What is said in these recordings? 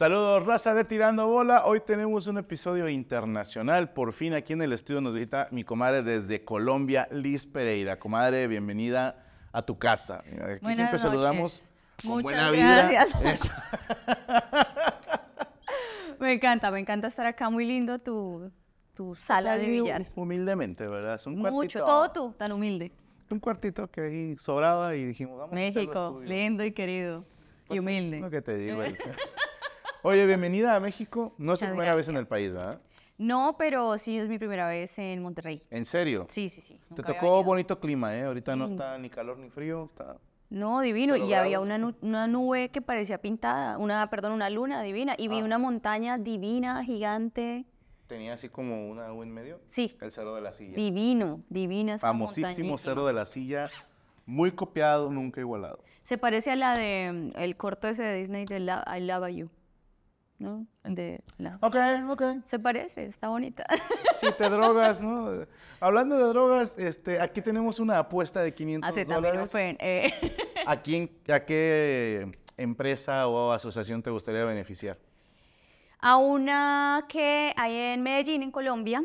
Saludos, raza de Tirando Bola. Hoy tenemos un episodio internacional. Por fin aquí en el estudio nos visita mi comadre desde Colombia, Liz Pereira. Comadre, bienvenida a tu casa. Aquí siempre saludamos Muchas gracias. me encanta, me encanta estar acá. Muy lindo tu, sala de billar. Humildemente, ¿verdad? Es un cuartito. todo tú, tan humilde. Un cuartito que ahí sobraba y dijimos, vamos México, México, lindo y querido. y pues humilde. lo que te digo. Oye, bienvenida a México. No es tu primera vez en el país, ¿verdad? No, pero sí es mi primera vez en Monterrey. ¿En serio? Sí, sí, sí. Te tocó bonito clima, ¿eh? Ahorita no está ni calor ni frío, está... No, divino. Y había una, una, nube que parecía pintada, una, perdón, una luna divina. Y vi ah. una montaña divina, gigante. Tenía así como una u en medio. Sí. El Cerro de la Silla. Divino, divina. Esa Famosísimo Cerro de la Silla. Muy copiado, nunca igualado. Se parece a la de mm, el corto ese de Disney de I Love You. ¿no? De la... Ok, ok. Se parece, está bonita. Si te drogas, ¿no? Hablando de drogas, este, aquí tenemos una apuesta de 500 ah, eh. ¿A, quién, ¿A qué empresa o asociación te gustaría beneficiar? A una que hay en Medellín, en Colombia,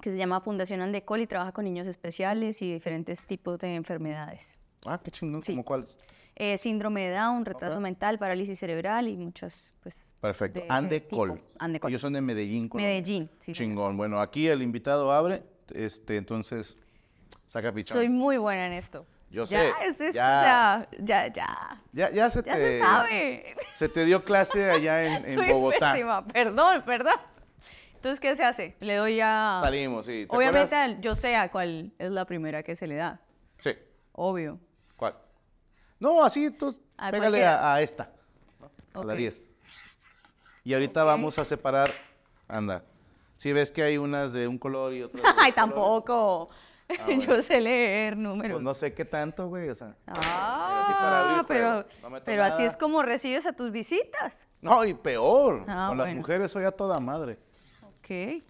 que se llama Fundación Andecol y trabaja con niños especiales y diferentes tipos de enfermedades. Ah, qué chingón, ¿cómo cuáles? Eh, síndrome de Down, retraso mental, parálisis cerebral y muchas, pues, Perfecto. Ande Col. Ellos son de Medellín. Colombia. Medellín, sí. Chingón. Bueno, aquí el invitado abre, este, entonces saca pichón. Soy muy buena en esto. Yo sé. ya, ya, ya. Ya, ya se te. Se te dio clase allá en, en Soy Bogotá. Perdón, perdón. Entonces, ¿qué se hace? Le doy a. Salimos, sí. Obviamente, yo sé a cuál es la primera que se le da. Sí. Obvio. ¿Cuál? No, así entonces, pégale a, esta. A la 10. Y ahorita vamos a separar, anda, si ves que hay unas de un color y otras de Ay, tampoco. Ah, Yo sé leer números. Pues no sé qué tanto, güey. O sea, ah, pero, así es como recibes a tus visitas. No, y peor. Ah, con las mujeres soy a toda madre. Ok.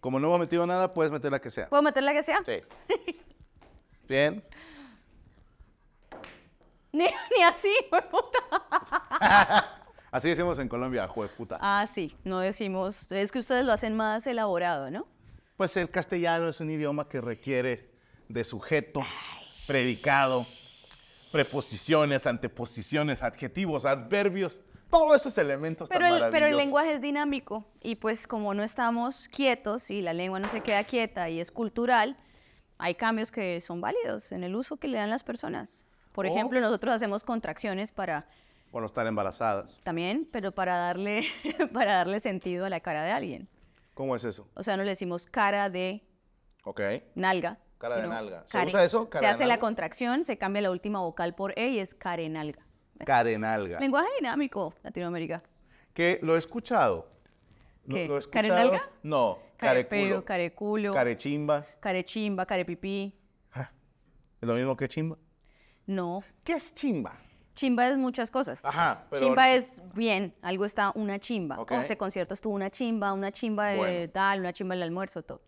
Como no hemos metido nada, puedes meter la que sea. ¿Puedo meter la que sea? Sí. Bien. Ni, así, güey. Así decimos en Colombia, jueputa. puta. Ah, sí, no decimos, es que ustedes lo hacen más elaborado, ¿no? Pues el castellano es un idioma que requiere de sujeto, predicado, preposiciones, anteposiciones, adjetivos, adverbios, todos esos elementos pero el, Pero el lenguaje es dinámico y pues como no estamos quietos y la lengua no se queda quieta y es cultural, hay cambios que son válidos en el uso que le dan las personas. Por oh. ejemplo, nosotros hacemos contracciones para o no estar embarazadas. También, pero para darle, para darle sentido a la cara de alguien. ¿Cómo es eso? O sea, no le decimos cara de Ok. nalga. Cara de nalga. ¿Se usa eso? se hace la contracción, se cambia la última vocal por E y es carenalga. Carenalga. Lenguaje dinámico, Latinoamérica. Que lo he escuchado. No, No. Careculo. Carechimba. carechimba, pipí. Ah, ¿Es lo mismo que chimba? No, ¿Qué es chimba? Chimba es muchas cosas. Ajá, Chimba es bien, algo está una chimba. Okay. ese conciertos tuvo una chimba, una chimba de tal, una chimba en el almuerzo, todo.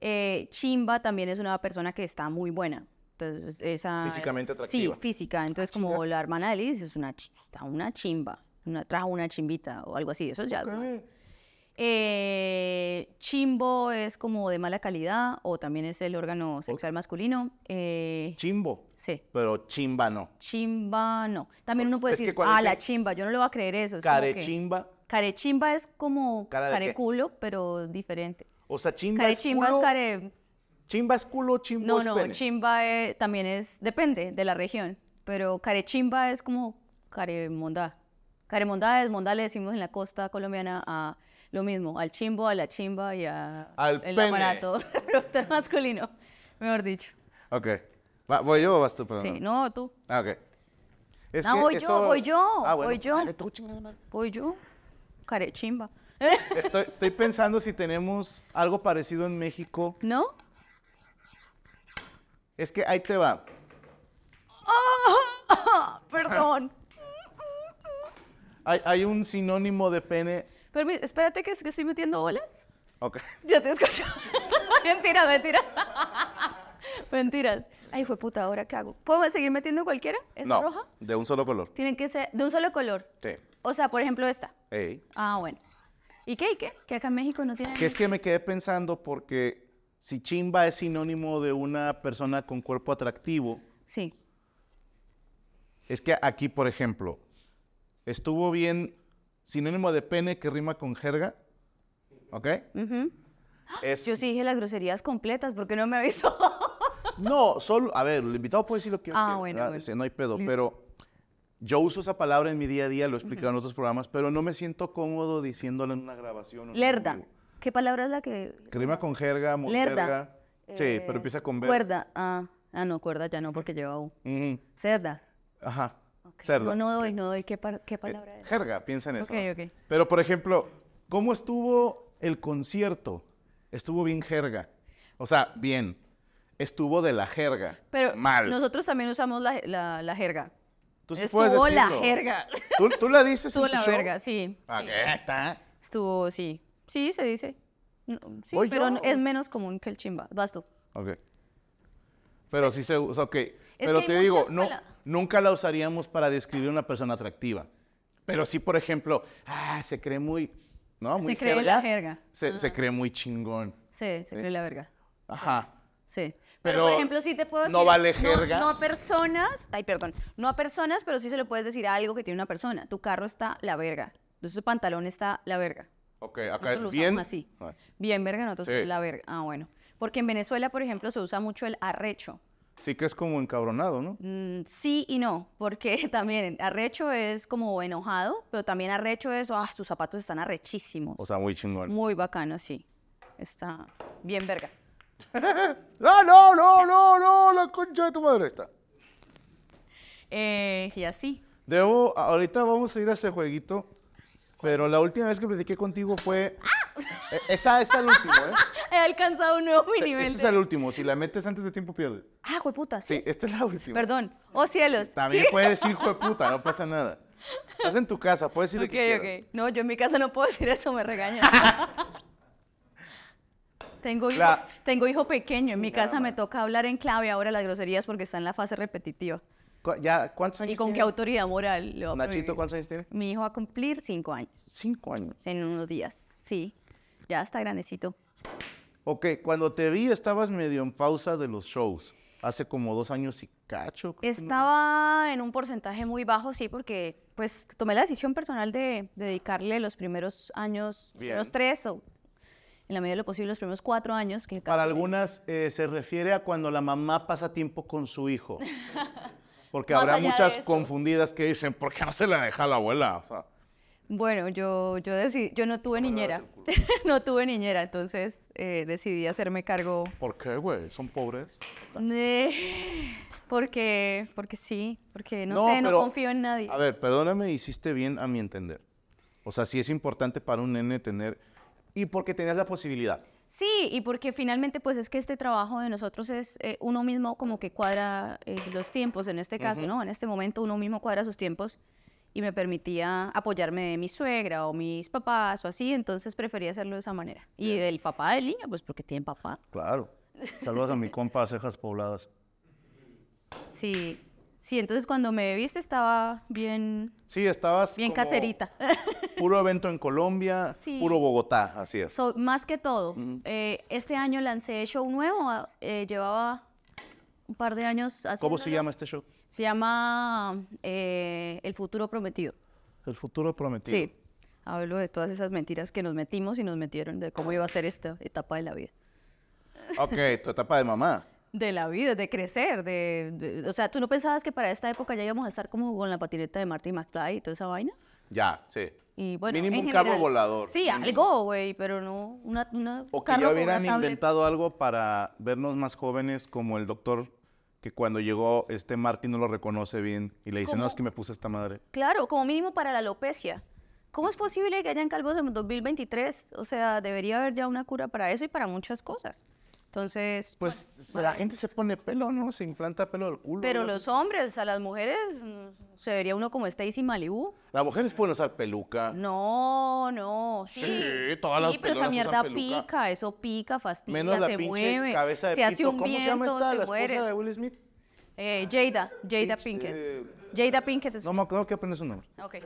Eh, chimba también es una persona que está muy buena. Entonces, esa... Físicamente atractiva. Sí, física. Ah, Entonces, como la hermana de Liz, es una, está una chimba. trajo una chimbita o algo así. Eso ya... Eh, chimbo es como de mala calidad o también es el órgano sexual masculino. Eh, chimbo. Sí. Pero chimba no. Chimba no. También uno puede decir, ah, la chimba, yo no le voy a creer eso. carechimba. carechimba es como Cara careculo, pero diferente. O sea, chimba es culo. care... Chimba es culo, chimbo es No, no, chimba eh, también es, depende de la región, pero carechimba es como Care Caremondá es, mondá le decimos en la costa colombiana a lo mismo, al chimbo, a la chimba y a al el pene. aparato masculino, mejor dicho. Ok. ¿Voy yo o vas tú? Perdón? Sí, no, tú. Ah, ok. Es no, voy, yo, voy yo, ah, voy yo, voy yo. Carechimba. Estoy, estoy pensando si tenemos algo parecido en México. ¿No? Es que ahí te va. perdón. hay, hay, un sinónimo de pene espérate que, estoy metiendo bolas. Ok. Ya te escucho. mentira, mentira. Mentiras. Ay, fue puta, ¿ahora qué hago? ¿Puedo seguir metiendo cualquiera? ¿Esta no, de un solo color. Tienen que ser de un solo color. Sí. O sea, por ejemplo, esta. Ey. Ah, bueno. ¿Y qué? ¿Y qué? Que acá en México no tiene. Que es que me quedé pensando porque si chimba es sinónimo de una persona con cuerpo atractivo... Sí. Es que aquí, por ejemplo, estuvo bien sinónimo de pene que rima con jerga. ¿Ok? Yo sí dije las groserías completas, porque no me avisó? no, solo, a ver, el invitado puede decir lo que ah, bueno, bueno. no hay pedo, pero yo uso esa palabra en mi día a día, lo he explicado en otros programas, pero no me siento cómodo diciéndola en una grabación. Lerda. ¿Qué palabra es la que...? que rima con jerga, jerga. sí, eh, pero empieza con B. Cuerda. Ah, ah, no, cuerda ya no, porque lleva U. Cerda. Ajá. No, no doy, eh, no doy. ¿Qué, qué eh, palabra es? Jerga, piensa en eso. Ok, ok. Pero, por ejemplo, ¿cómo estuvo el concierto? Estuvo bien jerga. O sea, bien. Estuvo de la jerga. Pero mal. Nosotros también usamos la, la, jerga. estuvo la jerga. ¿Tú, tú la dices estuvo en tu la jerga, sí. Ah, sí. está. Estuvo, sí. Sí, se dice. sí, pero es menos común que el chimba. Vas tú. Ok. Pero sí se usa, ok. Pero te digo, no, nunca la usaríamos para describir una persona atractiva. Pero sí, por ejemplo, ah, se cree muy... ¿no? Muy se cree la jerga. Se, cree muy chingón. Sí, se cree la verga. Ajá. Sí. Pero, por ejemplo, sí te puedo decir. No vale jerga. No, a personas. Ay, perdón. No a personas, pero sí se lo puedes decir a algo que tiene una persona. Tu carro está la verga. Entonces tu pantalón está la verga. Ok, acá es bien. así. Ah. Bien verga, nosotros es la verga. Ah, bueno. Porque en Venezuela, por ejemplo, se usa mucho el arrecho. Sí que es como encabronado, ¿no? Mm, sí y no, porque también arrecho es como enojado, pero también arrecho es, ah, tus zapatos están arrechísimos. O sea, muy chingón. Muy bacano, sí. Está bien verga. Ah, no, no, no, no, la concha de tu madre está. Eh, y así. Debo, ahorita vamos a ir a ese jueguito, pero la última vez que platiqué contigo fue... ¡Ah! E, esa, es la última, ¿eh? He alcanzado un nuevo mi e, este nivel. Este es el último. Si la metes antes de tiempo, pierdes. Ah, jueputa, sí. esta es la última. Perdón. Oh, cielos. también puedes decir jueputa, no pasa nada. Estás en tu casa, puedes decir lo que quieras. Ok, ok. No, yo en mi casa no puedo decir eso, me regañan. tengo, hijo, tengo hijo pequeño, en mi casa me toca hablar en clave ahora las groserías porque está en la fase repetitiva. ¿Ya, ¿Cuántos años ¿Y con qué autoridad moral? Lo Nachito, ¿cuántos años tiene? Mi hijo va a cumplir cinco años. ¿Cinco años? En unos días, sí ya está grandecito. Ok, cuando te vi estabas medio en pausa de los shows, hace como dos años y cacho. Estaba en un porcentaje muy bajo, sí, porque pues tomé la decisión personal de, dedicarle los primeros años, los tres o en la medida de lo posible los primeros cuatro años. Que Para algunas eh, se refiere a cuando la mamá pasa tiempo con su hijo. Porque habrá muchas confundidas que dicen, ¿por qué no se la deja la abuela? O sea, bueno, yo, yo, yo no tuve niñera. no tuve niñera, entonces eh, decidí hacerme cargo. ¿Por qué, güey? ¿Son pobres? Eh, porque, porque sí, porque no, sé, no confío en nadie. A ver, perdóname, hiciste bien a mi entender. O sea, sí es importante para un nene tener... Y porque tenías la posibilidad. Sí, y porque finalmente pues es que este trabajo de nosotros es eh, uno mismo como que cuadra los tiempos, en este caso, ¿no? En este momento uno mismo cuadra sus tiempos y me permitía apoyarme de mi suegra o mis papás o así, entonces prefería hacerlo de esa manera. Y del papá del niño, pues porque tiene papá. Claro. Saludos a mi compa Cejas Pobladas. Sí. Sí, entonces cuando me viste estaba bien. Sí, estabas. Bien caserita. Puro evento en Colombia, puro Bogotá, así es. más que todo, eh, este año lancé show nuevo, eh, llevaba un par de años haciendo. ¿Cómo se llama este show? Se llama eh, El futuro prometido. El futuro prometido. Sí. Hablo de todas esas mentiras que nos metimos y nos metieron de cómo iba a ser esta etapa de la vida. Ok, tu etapa de mamá. De la vida, de crecer, de, O sea, ¿tú no pensabas que para esta época ya íbamos a estar como con la patineta de Marty McFly y toda esa vaina? Ya, sí. Y Mínimo un carro volador. Sí, algo, güey, pero no una, una O hubieran inventado algo para vernos más jóvenes como el doctor que cuando llegó este Martín no lo reconoce bien y le dice, no, es que me puse esta madre. Claro, como mínimo para la alopecia. ¿Cómo es posible que hayan calvos en 2023? O sea, debería haber ya una cura para eso y para muchas cosas. Entonces. Pues, pues la gente se pone pelo, ¿no? Se implanta pelo del culo. Pero los hombres, a las mujeres, mm, se vería uno como Stacy Malibu. Las mujeres pueden usar peluca. No, no. Sí, sí todas sí, las pero esa mierda pica, eso pica, fastidia, Menos la se mueve. Cabeza de se hace un ¿Cómo se llama esta, la esposa de Will Smith? Eh, Jada, Jada este, Pinkett. Jada Pinkett es. No me acuerdo que aprende su nombre. Ok.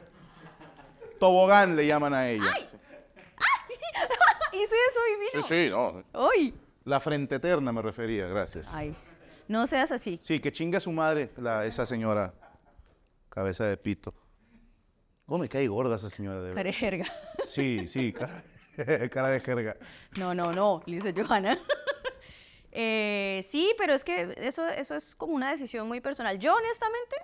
Tobogán le llaman a ella. ¡Ay! ¡Ay! Hice eso y vino. Sí, sí, no. ¡Uy! La frente eterna me refería, gracias. Ay, no seas así. Sí, que chinga su madre la, esa señora. Cabeza de pito. ¿Cómo me cae gorda esa señora de Cara de jerga. Sí, sí, cara, cara de jerga. No, no, no, dice Johanna. Eh, sí, pero es que eso, eso es como una decisión muy personal. Yo, honestamente,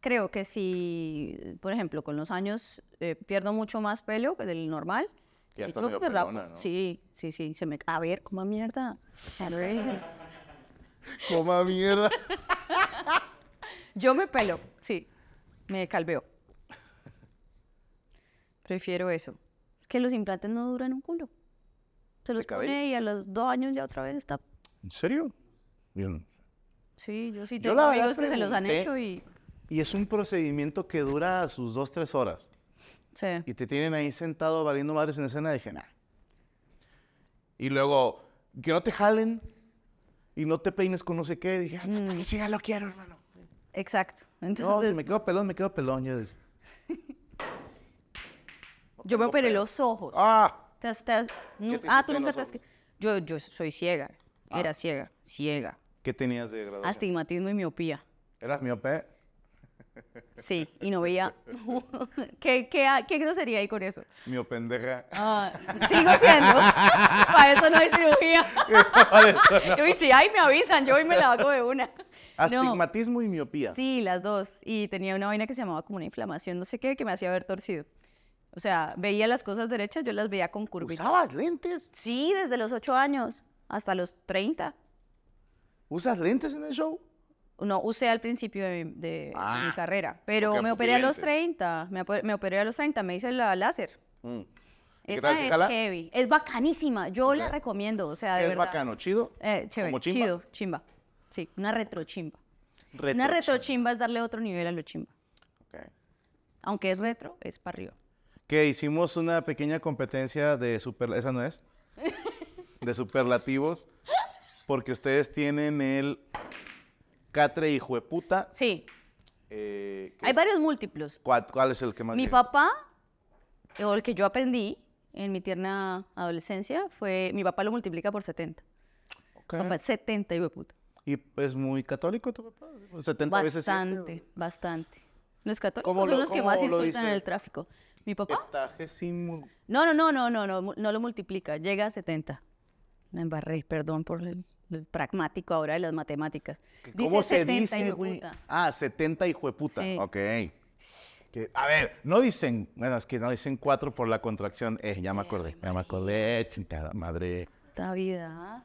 creo que si, por ejemplo, con los años eh, pierdo mucho más pelo que del normal ya Sí, sí, sí. Se me... A ver, coma mierda. coma mierda. Yo me pelo, sí. Me calveo. Prefiero eso. Es que los implantes no duran un culo. Se los pone y a los dos años ya otra vez está. ¿En serio? Sí, yo sí tengo amigos que se los han hecho y. Y es un procedimiento que dura sus dos, tres horas. Y te tienen ahí sentado valiendo madres en escena, dije, nada. Y luego, que no te jalen y no te peines con no sé qué. Dije, ah, mm. sí, ya lo quiero, hermano. Exacto. Entonces... No, si me quedo pelón, me quedo pelón. Yo, yo me operé los ojos. Ah. ¿Te ah, tú nunca estás Yo, yo soy ciega. Era ah. ciega. Ciega. ¿Qué tenías de graduación? Astigmatismo y miopía. ¿Eras miope? Sí, y no veía. ¿Qué, qué, qué grosería hay con eso? Mi pendeja. Ah, sigo siendo. Para eso no hay cirugía. Y si ay, me avisan, yo hoy me la hago de una. Astigmatismo y miopía. Sí, las dos. Y tenía una vaina que se llamaba como una inflamación, no sé qué, que me hacía ver torcido. O sea, veía las cosas derechas, yo las veía con curvita. ¿Usabas lentes? Sí, desde los 8 años hasta los 30. ¿Usas lentes en el show? No usé al principio de, mi, ah, carrera, pero me operé a los 30. Me, operé a los 30, me hice la láser. Mm. Esa es heavy. Es bacanísima. Yo la recomiendo. O sea, ¿Es bacano? ¿Chido? Eh, chimba? Chido, chimba. Sí, una retrochimba. Retro una retrochimba es darle otro nivel a lo chimba. Aunque es retro, es para arriba. Que hicimos una pequeña competencia de super... ¿Esa no es? de superlativos. Porque ustedes tienen el Catre, hijo de puta. Sí. Eh, Hay varios múltiplos. ¿Cuál, es el que más? Mi papá, o el que yo aprendí en mi tierna adolescencia, fue. Mi papá lo multiplica por 70. Papá, 70, hijo de puta. ¿Y es muy católico tu papá? 70 bastante, veces. Bastante, bastante. ¿No es son los que más insultan en el tráfico. ¿Mi papá? No, no, no, no, no, no, no lo multiplica. Llega a 70. Me embarré, perdón por el pragmático ahora de las matemáticas. ¿Cómo se 70 dice, Ah, 70 hijo de puta. Ok. a ver, no dicen, bueno, es que no dicen cuatro por la contracción. Eh, ya me eh, acordé, ya me acordé, chingada madre. Esta vida.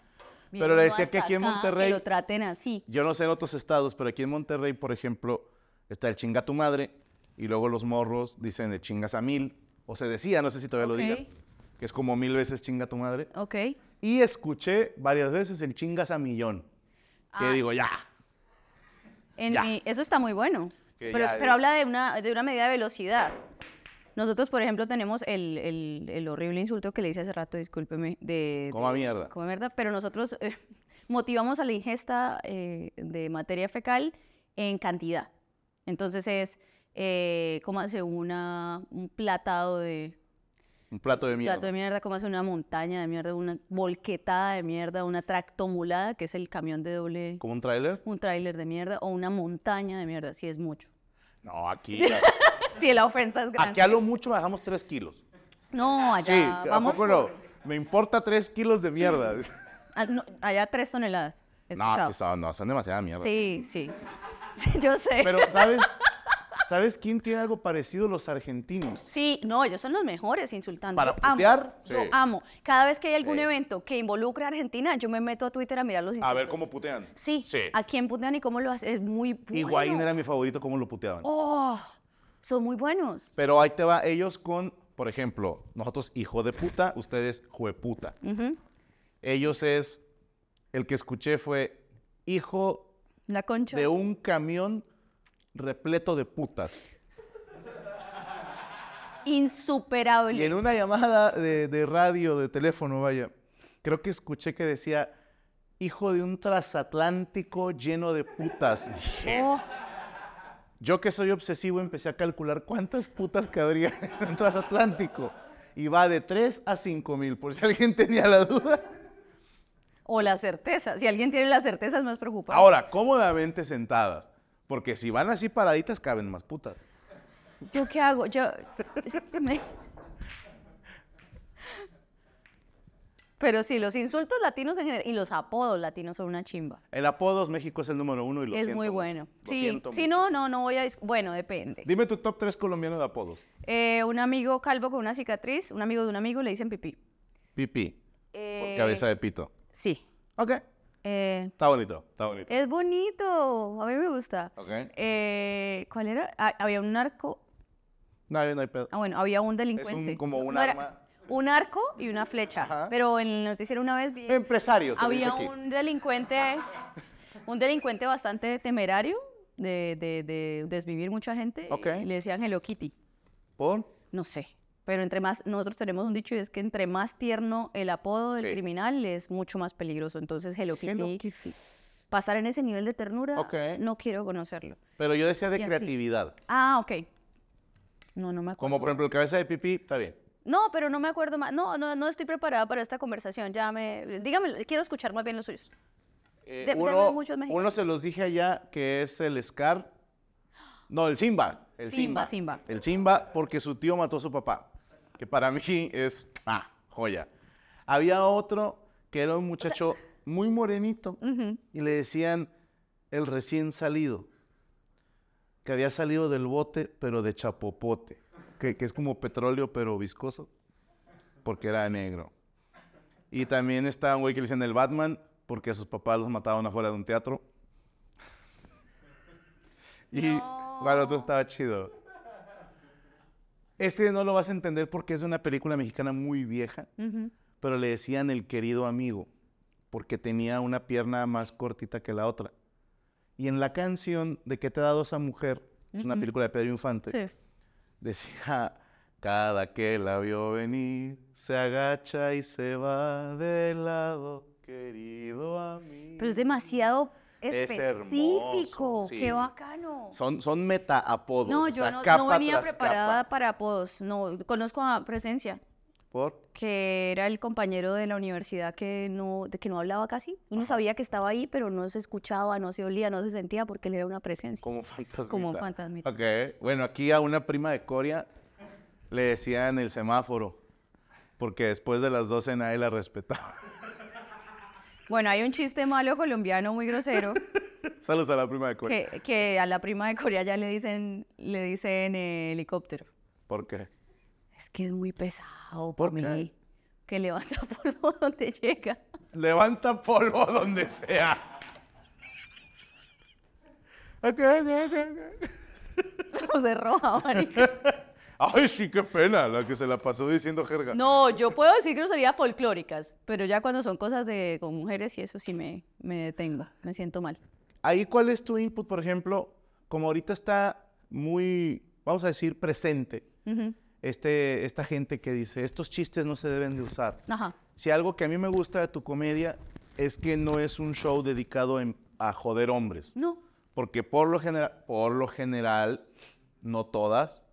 pero le decía que aquí en Monterrey. lo traten así. Yo no sé en otros estados, pero aquí en Monterrey, por ejemplo, está el chinga tu madre y luego los morros dicen de chingas a mil. O se decía, no sé si todavía lo digan que es como mil veces chinga tu madre. Ok. Y escuché varias veces el chingas a millón. Que ah. digo, ya. eso está muy bueno. pero, habla de una, de una medida de velocidad. Nosotros, por ejemplo, tenemos el, horrible insulto que le hice hace rato, discúlpeme, de... como mierda. mierda, pero nosotros eh, motivamos a la ingesta eh, de materia fecal en cantidad. Entonces es, eh, como hace una, un platado de un plato de mierda. Un plato de mierda, como hace una montaña de mierda, una volquetada de mierda, una tractomulada, que es el camión de doble. ¿Como un tráiler? Un tráiler de mierda o una montaña de mierda, si es mucho. No, aquí. si la ofensa es grande. Aquí a lo mucho dejamos 3 kilos. No, allá. Sí, vamos poco Me importa tres kilos de mierda. Ah, allá tres toneladas. no, sí, son, no, son demasiada mierda. Sí, sí. Yo sé. Pero, ¿sabes? ¿Sabes quién tiene algo parecido? Los argentinos. Sí, no, ellos son los mejores insultando. Para putear, Sí. Yo amo. Cada vez que hay algún evento que involucre a Argentina, yo me meto a Twitter a mirar los insultos. A ver cómo putean. Sí, a quién putean y cómo lo hacen. Es muy bueno. Higuaín era mi favorito, cómo lo puteaban. ¡Oh! Son muy buenos. Pero ahí te va ellos con, por ejemplo, nosotros hijo de puta, ustedes jueputa. Ellos es, el que escuché fue hijo La concha. de un camión repleto de putas. Insuperable. Y en una llamada de, radio, de teléfono, vaya, creo que escuché que decía, hijo de un trasatlántico lleno de putas. Oh. Yo que soy obsesivo empecé a calcular cuántas putas cabría en un transatlántico. Y va de 3 a 5 mil, por si alguien tenía la duda. O la certeza. Si alguien tiene la certeza es más preocupante. Ahora, cómodamente sentadas. Porque si van así paraditas, caben más putas. ¿Yo qué hago? Yo. Pero sí, los insultos latinos en general y los apodos latinos son una chimba. El apodos México es el número uno y lo es Es muy bueno. Sí, sí no, no, no voy a. Bueno, depende. Dime tu top tres colombianos de apodos. Eh, un amigo calvo con una cicatriz, un amigo de un amigo le dicen pipí. Pipí. Eh, cabeza de pito. Sí. Ok. Eh, está bonito, está bonito. Es bonito, a mí me gusta. Eh, ¿Cuál era? Ah, había un arco. No, no hay pedo. Ah, bueno, había un delincuente. Es un, como un arma. un arco y una flecha. Pero en el noticiero una vez vi. Empresarios. Había un delincuente, un delincuente bastante temerario de, desvivir mucha gente. Y le decían Hello Kitty. ¿Por? No sé. Pero entre más, nosotros tenemos un dicho y es que entre más tierno el apodo del criminal es mucho más peligroso. Entonces, Hello Kitty, pasar en ese nivel de ternura, no quiero conocerlo. Pero yo decía de creatividad. Ah, ok. No, no me acuerdo. Como por ejemplo el cabeza de pipí, está bien. No, pero no me acuerdo más. No, no, no estoy preparada para esta conversación. Ya me. Dígame, quiero escuchar más bien los suyos. Eh, uno, uno, se los dije allá que es el Scar. No, el Simba. El Simba, Simba. Simba. El Simba porque su tío mató a su papá que para mí es, ah, joya. Había otro que era un muchacho muy morenito y le decían el recién salido, que había salido del bote, pero de chapopote, que, es como petróleo, pero viscoso, porque era negro. Y también estaba un güey que le decían el Batman, porque a sus papás los mataban afuera de un teatro. y bueno, todo estaba chido. Este no lo vas a entender porque es una película mexicana muy vieja, pero le decían el querido amigo, porque tenía una pierna más cortita que la otra. Y en la canción de ¿Qué te ha dado esa mujer? Es una película de Pedro Infante. Decía, cada que la vio venir, se agacha y se va de lado, querido amigo. Pero es demasiado específico. Qué bacano. Son, son meta apodos. No, yo no, venía preparada para apodos. No, conozco a Presencia. ¿Por? Que era el compañero de la universidad que no, de que no hablaba casi. Y no sabía que estaba ahí, pero no se escuchaba, no se olía, no se sentía porque él era una presencia. Como fantasmita. Como fantasmita. Ok. Bueno, aquí a una prima de Coria le decían el semáforo, porque después de las 12 nadie la respetaba. Bueno, hay un chiste malo colombiano muy grosero. Saludos a la prima de Corea. Que, a la prima de Corea ya le dicen, le dicen helicóptero. ¿Por qué? Es que es muy pesado ¿Por mí. Que levanta polvo donde llega. Levanta polvo donde sea. Okay, José Roja, marica. Ay, sí, qué pena, la que se la pasó diciendo jerga. No, yo puedo decir groserías folclóricas, pero ya cuando son cosas de con mujeres y eso sí me, me detengo, me siento mal. Ahí, ¿cuál es tu input, por ejemplo? Como ahorita está muy, vamos a decir, presente. este, esta gente que dice, estos chistes no se deben de usar. Si algo que a mí me gusta de tu comedia es que no es un show dedicado a joder hombres. No. Porque por lo, general, por lo general, no todas,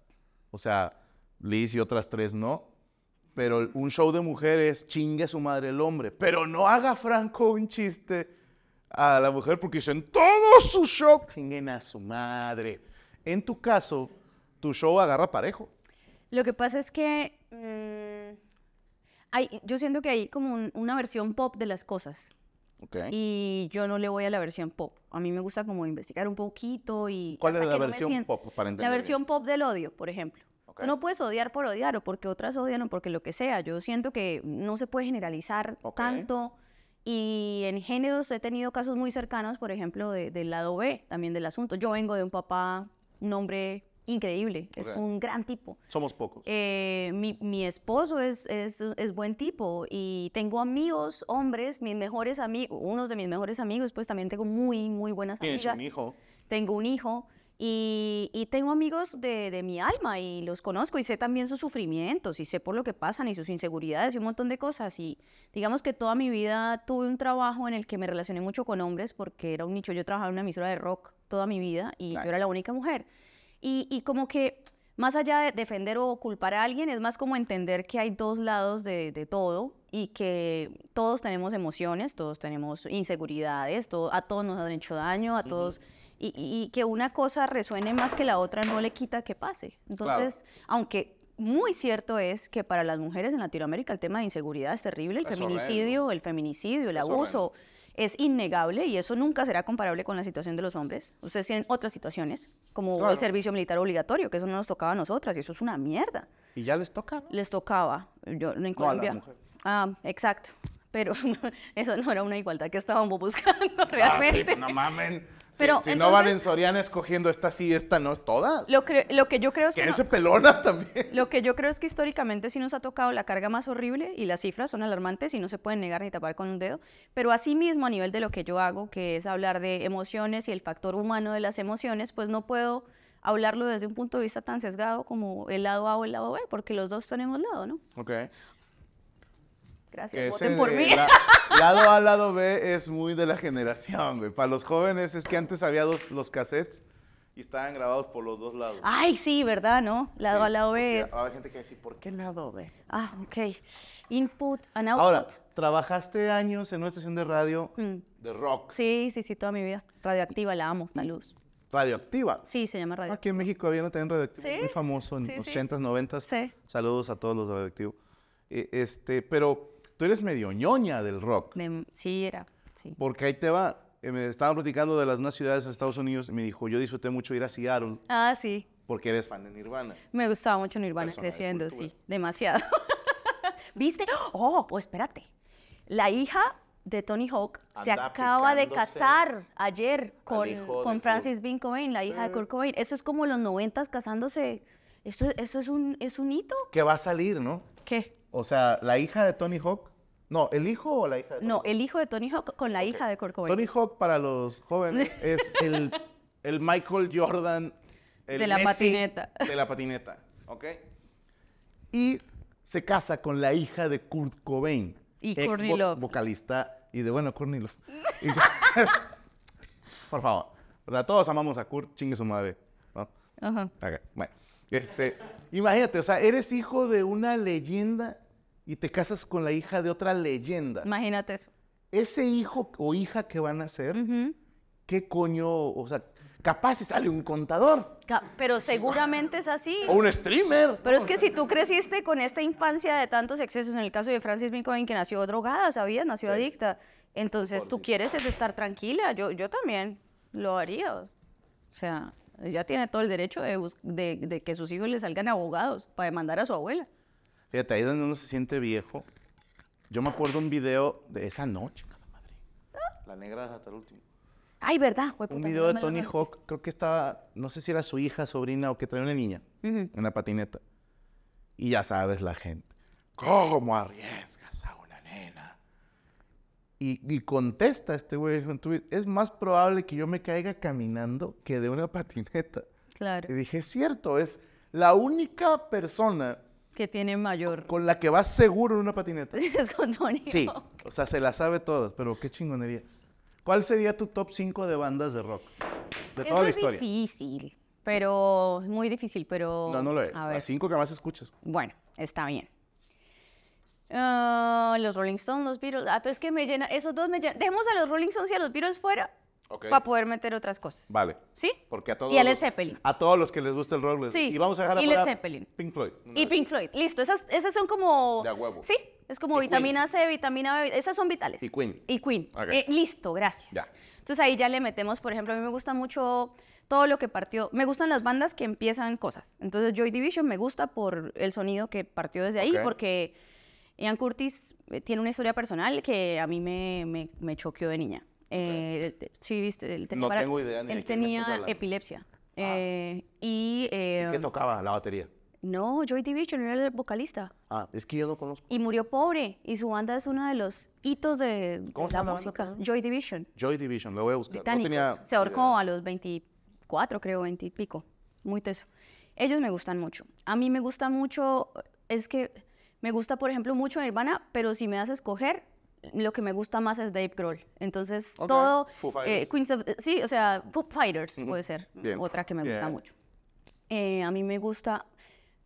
o sea, Liz y otras tres no. Pero un show de mujeres chingue a su madre el hombre. Pero no haga Franco un chiste a la mujer porque dicen todo su show chinguen a su madre. En tu caso, tu show agarra parejo. Lo que pasa es que mm, hay, yo siento que hay como una versión pop de las cosas. Y yo no le voy a la versión pop. A mí me gusta como investigar un poquito y... ¿Cuál es la versión pop La versión pop del odio, por ejemplo. No puedes odiar por odiar o porque otras odian o porque lo que sea. Yo siento que no se puede generalizar tanto. Y en géneros he tenido casos muy cercanos, por ejemplo, del lado B también del asunto. Yo vengo de un papá, un hombre increíble, es un gran tipo. Somos pocos. Eh, mi, esposo es, es, buen tipo y tengo amigos, hombres, mis mejores amigos, unos de mis mejores amigos, pues también tengo muy, muy buenas amigas. un hijo. Tengo un hijo y, tengo amigos de, mi alma y los conozco y sé también sus sufrimientos y sé por lo que pasan y sus inseguridades y un montón de cosas. Y digamos que toda mi vida tuve un trabajo en el que me relacioné mucho con hombres porque era un nicho, yo trabajaba en una emisora de rock toda mi vida y yo era la única mujer. Y, como que más allá de defender o culpar a alguien, es más como entender que hay dos lados de, todo y que todos tenemos emociones, todos tenemos inseguridades, a todos nos han hecho daño, a todos... y, que una cosa resuene más que la otra no le quita que pase. Entonces, aunque muy cierto es que para las mujeres en Latinoamérica el tema de inseguridad es terrible, el feminicidio, el feminicidio, el abuso es innegable y eso nunca será comparable con la situación de los hombres. Ustedes tienen otras situaciones, como el servicio militar obligatorio, que eso no nos tocaba a nosotras y eso es una mierda. ¿Y ya les toca? Les tocaba. Yo en Colombia. ah, exacto. Pero eso no era una igualdad que estábamos buscando ah, pues, realmente. no mamen. Pero, si, no van en Soriana escogiendo esta sí, esta no, todas. Lo, que, lo que yo creo es que. ese pelonas también. Lo que yo creo es que históricamente sí nos ha tocado la carga más horrible y las cifras son alarmantes y no se pueden negar ni tapar con un dedo. Pero así mismo a nivel de lo que yo hago, que es hablar de emociones y el factor humano de las emociones, pues no puedo hablarlo desde un punto de vista tan sesgado como el lado A o el lado B, porque los dos tenemos lado, ¿no? Ok. Gracias, voten por mí. lado A, lado B es muy de la generación, güey. Para los jóvenes es que antes había dos, los cassettes y estaban grabados por los dos lados. Ay, sí, ¿verdad? ¿No? Lado A, lado B es... Hay gente que dice, ¿por qué lado B? Ah, ok. Input and output. Ahora, trabajaste años en una estación de radio mm. de rock. Sí, sí, sí, toda mi vida. Radioactiva, la amo. Saludos. Radioactiva. Sí, se llama Radioactiva. Aquí en México había una también Radioactiva, ¿Sí? muy famoso en los 80s, 90s. Sí. Saludos a todos los Radioactivos. E, este, pero tú eres medio ñoña del rock. sí, era. Porque ahí te va. Eh, me estaban platicando de las nuevas ciudades de Estados Unidos y me dijo, yo disfruté mucho ir a Seattle. Ah, sí. Porque eres fan de Nirvana. Me gustaba mucho Nirvana creciendo, sí. Demasiado. ¿Viste? Oh, pues espérate. La hija de Tony Hawk se acaba de casar ayer con, Francis Bean Cobain, la hija de Kurt Cobain. Eso es como los noventas casándose. Eso, eso es, un, es un hito. Que va a salir, ¿no? ¿Qué? O sea, la hija de Tony Hawk. No, ¿el hijo o la hija de No, el hijo de Tony Hawk con la hija de Kurt Cobain. Tony Hawk, para los jóvenes, es el, Michael Jordan. de la patineta. De la patineta, ¿ok? Y se casa con la hija de Kurt Cobain. Y Courtney vocalista y de, bueno, Courtney pues, por favor. O sea, todos amamos a Kurt, chingue su madre, Ajá. bueno. Este, imagínate, o sea, eres hijo de una leyenda y te casas con la hija de otra leyenda. Imagínate eso. Ese hijo o hija que van a ser, ¿qué coño? O sea, capaz si sale un contador. Pero seguramente es así. O un streamer. Pero es que si tú creciste con esta infancia de tantos excesos, en el caso de Francis Bincoin, que nació drogada, ¿sabías? Nació adicta. Entonces tú quieres estar tranquila. Yo, yo también lo haría. O sea, ella tiene todo el derecho de, de que sus hijos le salgan abogados para demandar a su abuela. Fíjate, ahí donde uno se siente viejo. Yo me acuerdo un video de esa noche, madre. La negra hasta el último. Ay, ¿verdad? un video de Tony Hawk, creo que estaba, no sé si era su hija, sobrina o que traía una niña en la patineta. Y ya sabes la gente. ¿Cómo arriesgas a una nena? Y, contesta este güey en es más probable que yo me caiga caminando que de una patineta. Claro. Y dije, es cierto, es la única persona que tiene mayor. Con la que vas seguro en una patineta. es con Tony. Sí, o sea, se la sabe todas, pero qué chingonería. ¿Cuál sería tu top 5 de bandas de rock? De toda la historia. Es difícil, pero. muy difícil, pero. No, no lo es. 5 que más escuchas. Bueno, está bien. Ah, los Rolling Stones, los Beatles. Ah, pero es que me llena. Esos dos me llenan. Dejemos a los Rolling Stones y a los Beatles fuera para poder meter otras cosas. Vale. ¿Sí? Porque a todos. Y a Led Zeppelin. A todos los que les gusta el rock. Sí. Y vamos a dejar Y Led Zeppelin. Pink Floyd. Y Pink Floyd. Listo. Esas, esas son como. De huevo. Sí. Es como vitamina C, vitamina B. Esas son vitales. Y Queen. Y Queen. Eh, listo. Gracias. Ya. Entonces ahí ya le metemos, por ejemplo, a mí me gusta mucho todo lo que partió. Me gustan las bandas que empiezan cosas. Entonces Joy Division me gusta por el sonido que partió desde ahí, porque Ian Curtis eh, tiene una historia personal que a mí me, me, me choqueó de niña. Eh, sí, viste, el tenía, no tengo idea él tenía epilepsia. Ah. Eh, y, eh, tocaba la batería? No, Joy Division era el vocalista. Ah, es que yo no conozco. Y murió pobre. Y su banda es uno de los hitos de, la música. Joy Division. Joy Division, lo voy a buscar. Se ahorcó a los 24, creo, 20 y pico. Muy teso. Ellos me gustan mucho. A mí me gusta mucho, es que me gusta, por ejemplo, mucho Nirvana, pero si me das a escoger, lo que me gusta más es Dave Grohl. Entonces, todo. Eh, Queens of, sí, o sea, Foo Fighters puede ser otra que me gusta mucho. Eh, a mí me gusta.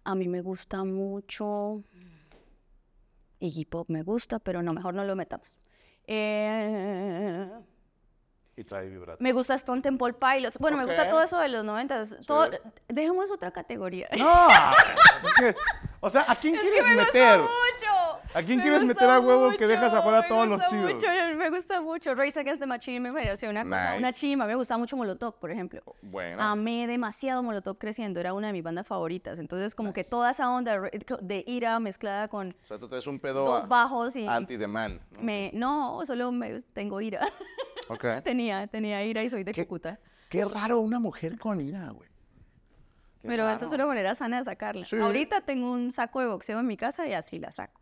A mí me gusta mucho. Iggy Pop me gusta, pero no, mejor no lo metamos. Eh, me gusta Stone Temple Pilots. Bueno, me gusta todo eso de los 90 Dejemos otra categoría. No. o sea, ¿a quién quieres me meter? Gusta mucho. ¿A quién quieres meter a huevo que dejas afuera a todos los chidos? me gusta mucho. Race Against the Machine me pareció una, chima. Me gusta mucho Molotov, por ejemplo. Oh, bueno. Amé demasiado Molotov creciendo. Era una de mis bandas favoritas. Entonces, como que toda esa onda de ira mezclada con. O sea, tú eres un pedo. Dos bajos y. Anti-demand. No, me, no solo me, tengo ira. tenía, tenía ira y soy de ¿Qué, Qué raro una mujer con ira, güey. Pero esta es una manera sana de sacarla. Ahorita tengo un saco de boxeo en mi casa y así la saco.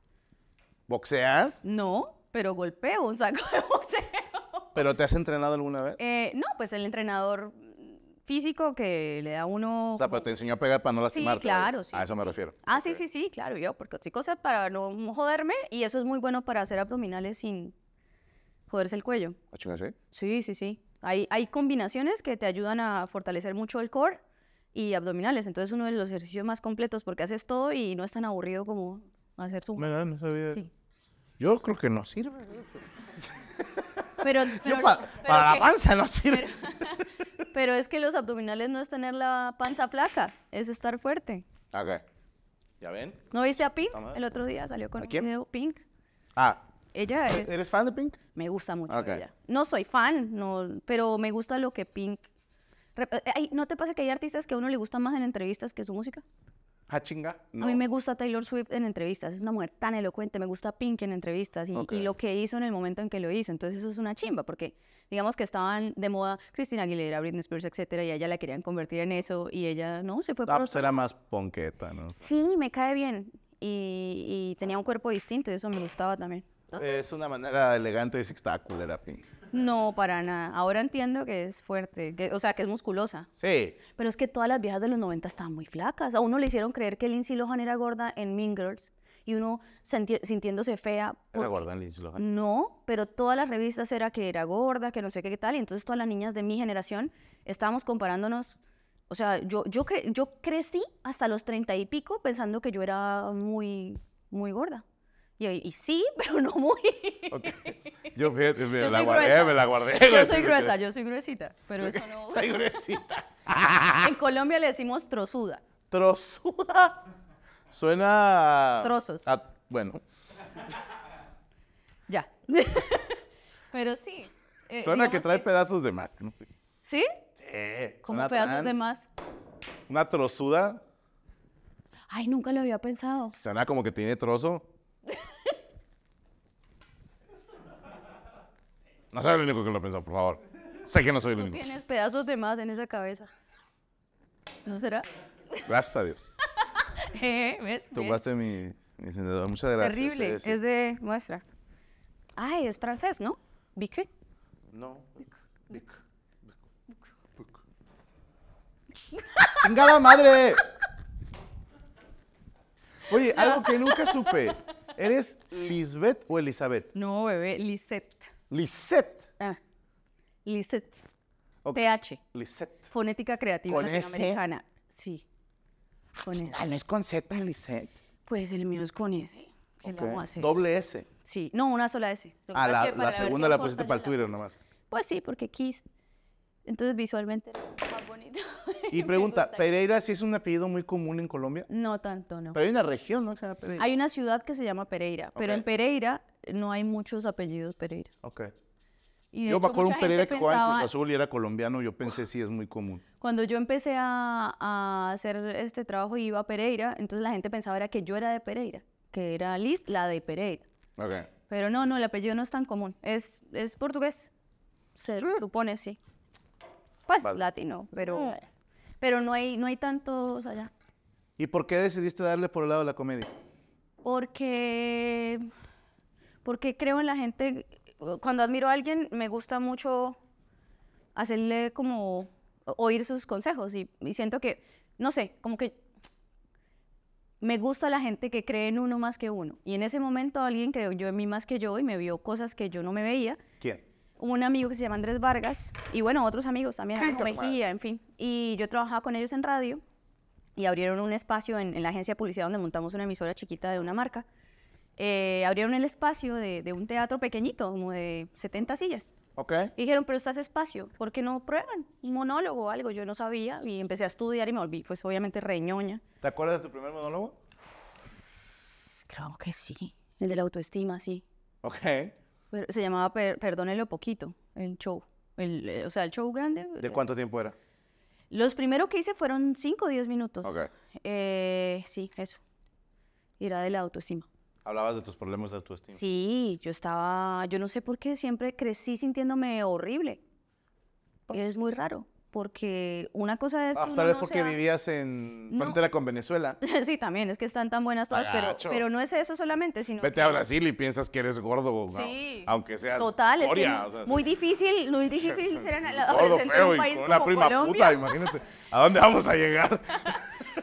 ¿Boxeas? No, pero golpeo un saco de boxeo. ¿Pero te has entrenado alguna vez? Eh, no, pues el entrenador físico que le da uno... O sea, pero te enseñó a pegar para no lastimarte. Sí, claro, sí. A eso me refiero. Ah, sí, sí, sí, claro, yo, porque sí cosas para no joderme y eso es muy bueno para hacer abdominales sin joderse el cuello. Sí, sí, sí. Hay, hay combinaciones que te ayudan a fortalecer mucho el core y abdominales. Entonces, uno de los ejercicios más completos porque haces todo y no es tan aburrido como hacer tú Mira, no sabía. Sí. Yo creo que no sirve. Pero, para la panza no sirve. Pero, es que los abdominales no es tener la panza flaca, es estar fuerte. qué? ¿Ya ven? ¿No viste a Pink? El otro día salió con un video Pink. Ah, ella ¿Eres fan de Pink? Me gusta mucho ella. No soy fan, no, pero me gusta lo que Pink... Eh, ¿No te pasa que hay artistas que a uno le gusta más en entrevistas que su música? Ah, no. A mí me gusta Taylor Swift en entrevistas, es una mujer tan elocuente, me gusta Pink en entrevistas y, lo que hizo en el momento en que lo hizo. Entonces eso es una chimba, porque digamos que estaban de moda Christina Aguilera, Britney Spears, etcétera, y ella la querían convertir en eso y ella no se fue ah, por. Será pues era más ponqueta, ¿no? Sí, me cae bien y, y tenía un cuerpo distinto y eso me gustaba también es una manera elegante de decir No, para nada. Ahora entiendo que es fuerte, que, o sea, que es musculosa. Sí. Pero es que todas las viejas de los 90 estaban muy flacas. A uno le hicieron creer que Lindsay Lohan era gorda en Mean Girls y uno sintiéndose fea. ¿Era gorda Lindsay Lohan? No, pero todas las revistas era que era gorda, que no sé qué, tal. Y entonces todas las niñas de mi generación estábamos comparándonos. O sea, yo, yo, yo crecí hasta los treinta y pico pensando que yo era muy, muy gorda. Y sí, pero no muy. Yo, fíjate, me, la guardé, me la guardé. Yo soy gruesa, yo soy gruesita, pero eso no... Soy gruesita. en Colombia le decimos trozuda. ¿Trozuda? Suena... Trozos. bueno. Ya. pero sí. Eh, Suena que trae pedazos de más. Sí. ¿Sí? Sí. sí pedazos de más? Una trozuda. Ay, nunca lo había pensado. Suena como que tiene trozo. No soy el único que lo ha pensado, por favor. Sé que no soy el único. Tú Tienes pedazos de más en esa cabeza. ¿No será? Gracias a Dios. ¿Eh? ¿Ves? Tomaste mi, encendedor. Muchas gracias. Terrible. Eh, es, de muestra. Ay, es francés, ¿no? ¿Bique? No. Bic. ¡Chingada madre! Oye, algo que nunca supe. ¿Eres Lisbeth o Elizabeth? No, bebé, Lisette. Lisset, Ah, Lisette. Okay. PH. Fonética creativa ¿Con latinoamericana. Sí. Con ah, no es con Z, Lisset. Pues el mío es con S. ¿Qué okay. hacer? Doble S. Sí, no, una sola S. Ah, la, segunda la pusiste para el Twitter nomás. Pues sí, porque quis. Entonces visualmente más bonito. Y pregunta, ¿Pereira sí es un apellido muy común en Colombia? No tanto, no. Pero hay una región, ¿no? Hay una ciudad que se llama Pereira, pero en Pereira no hay muchos apellidos Pereira. Ok. yo me acuerdo un Pereira que Azul y era colombiano, yo pensé sí es muy común. Cuando yo empecé a, hacer este trabajo y iba a Pereira, entonces la gente pensaba era que yo era de Pereira, que era Liz la de Pereira. Ok. Pero no, no, el apellido no es tan común, es, es portugués, se mm. supone, sí. Pues latino, pero, mm. pero no, hay, no hay tantos allá. ¿Y por qué decidiste darle por el lado de la comedia? Porque porque creo en la gente, cuando admiro a alguien me gusta mucho hacerle como oír sus consejos y, siento que, no sé, como que me gusta la gente que cree en uno más que uno. Y en ese momento alguien creyó yo en mí más que yo y me vio cosas que yo no me veía. ¿Quién? Un amigo que se llama Andrés Vargas y bueno, otros amigos también, como Mejía, en fin. Y yo trabajaba con ellos en radio y abrieron un espacio en, en la agencia de publicidad donde montamos una emisora chiquita de una marca. Eh, abrieron el espacio de, un teatro pequeñito, como de 70 sillas. Ok. dijeron, pero ¿estás espacio, ¿por qué no prueban un monólogo o algo? Yo no sabía y empecé a estudiar y me olvidé, pues obviamente reñoña. ¿Te acuerdas de tu primer monólogo? Creo que sí. El de la autoestima, sí. Ok. Pero se llamaba perdónenlo Perdónelo Poquito, el show. El, eh, o sea, el show grande. ¿De cuánto tiempo era? Los primeros que hice fueron 5 o 10 minutos. Ok. Eh, sí, eso. Era de la autoestima. Hablabas de tus problemas de autoestima. Sí, yo estaba, yo no sé por qué siempre crecí sintiéndome horrible. Pues. es muy raro, porque una cosa es... que ah, tal vez porque vivías en frontera con Venezuela. sí, también, es que están tan buenas todas, pero, pero, no es eso solamente, sino... Vete a Brasil y piensas que eres gordo, sí. aunque seas... Total, es muy difícil, muy difícil ser en, gordo, un país una prima puta, imagínate, ¿a dónde vamos a llegar?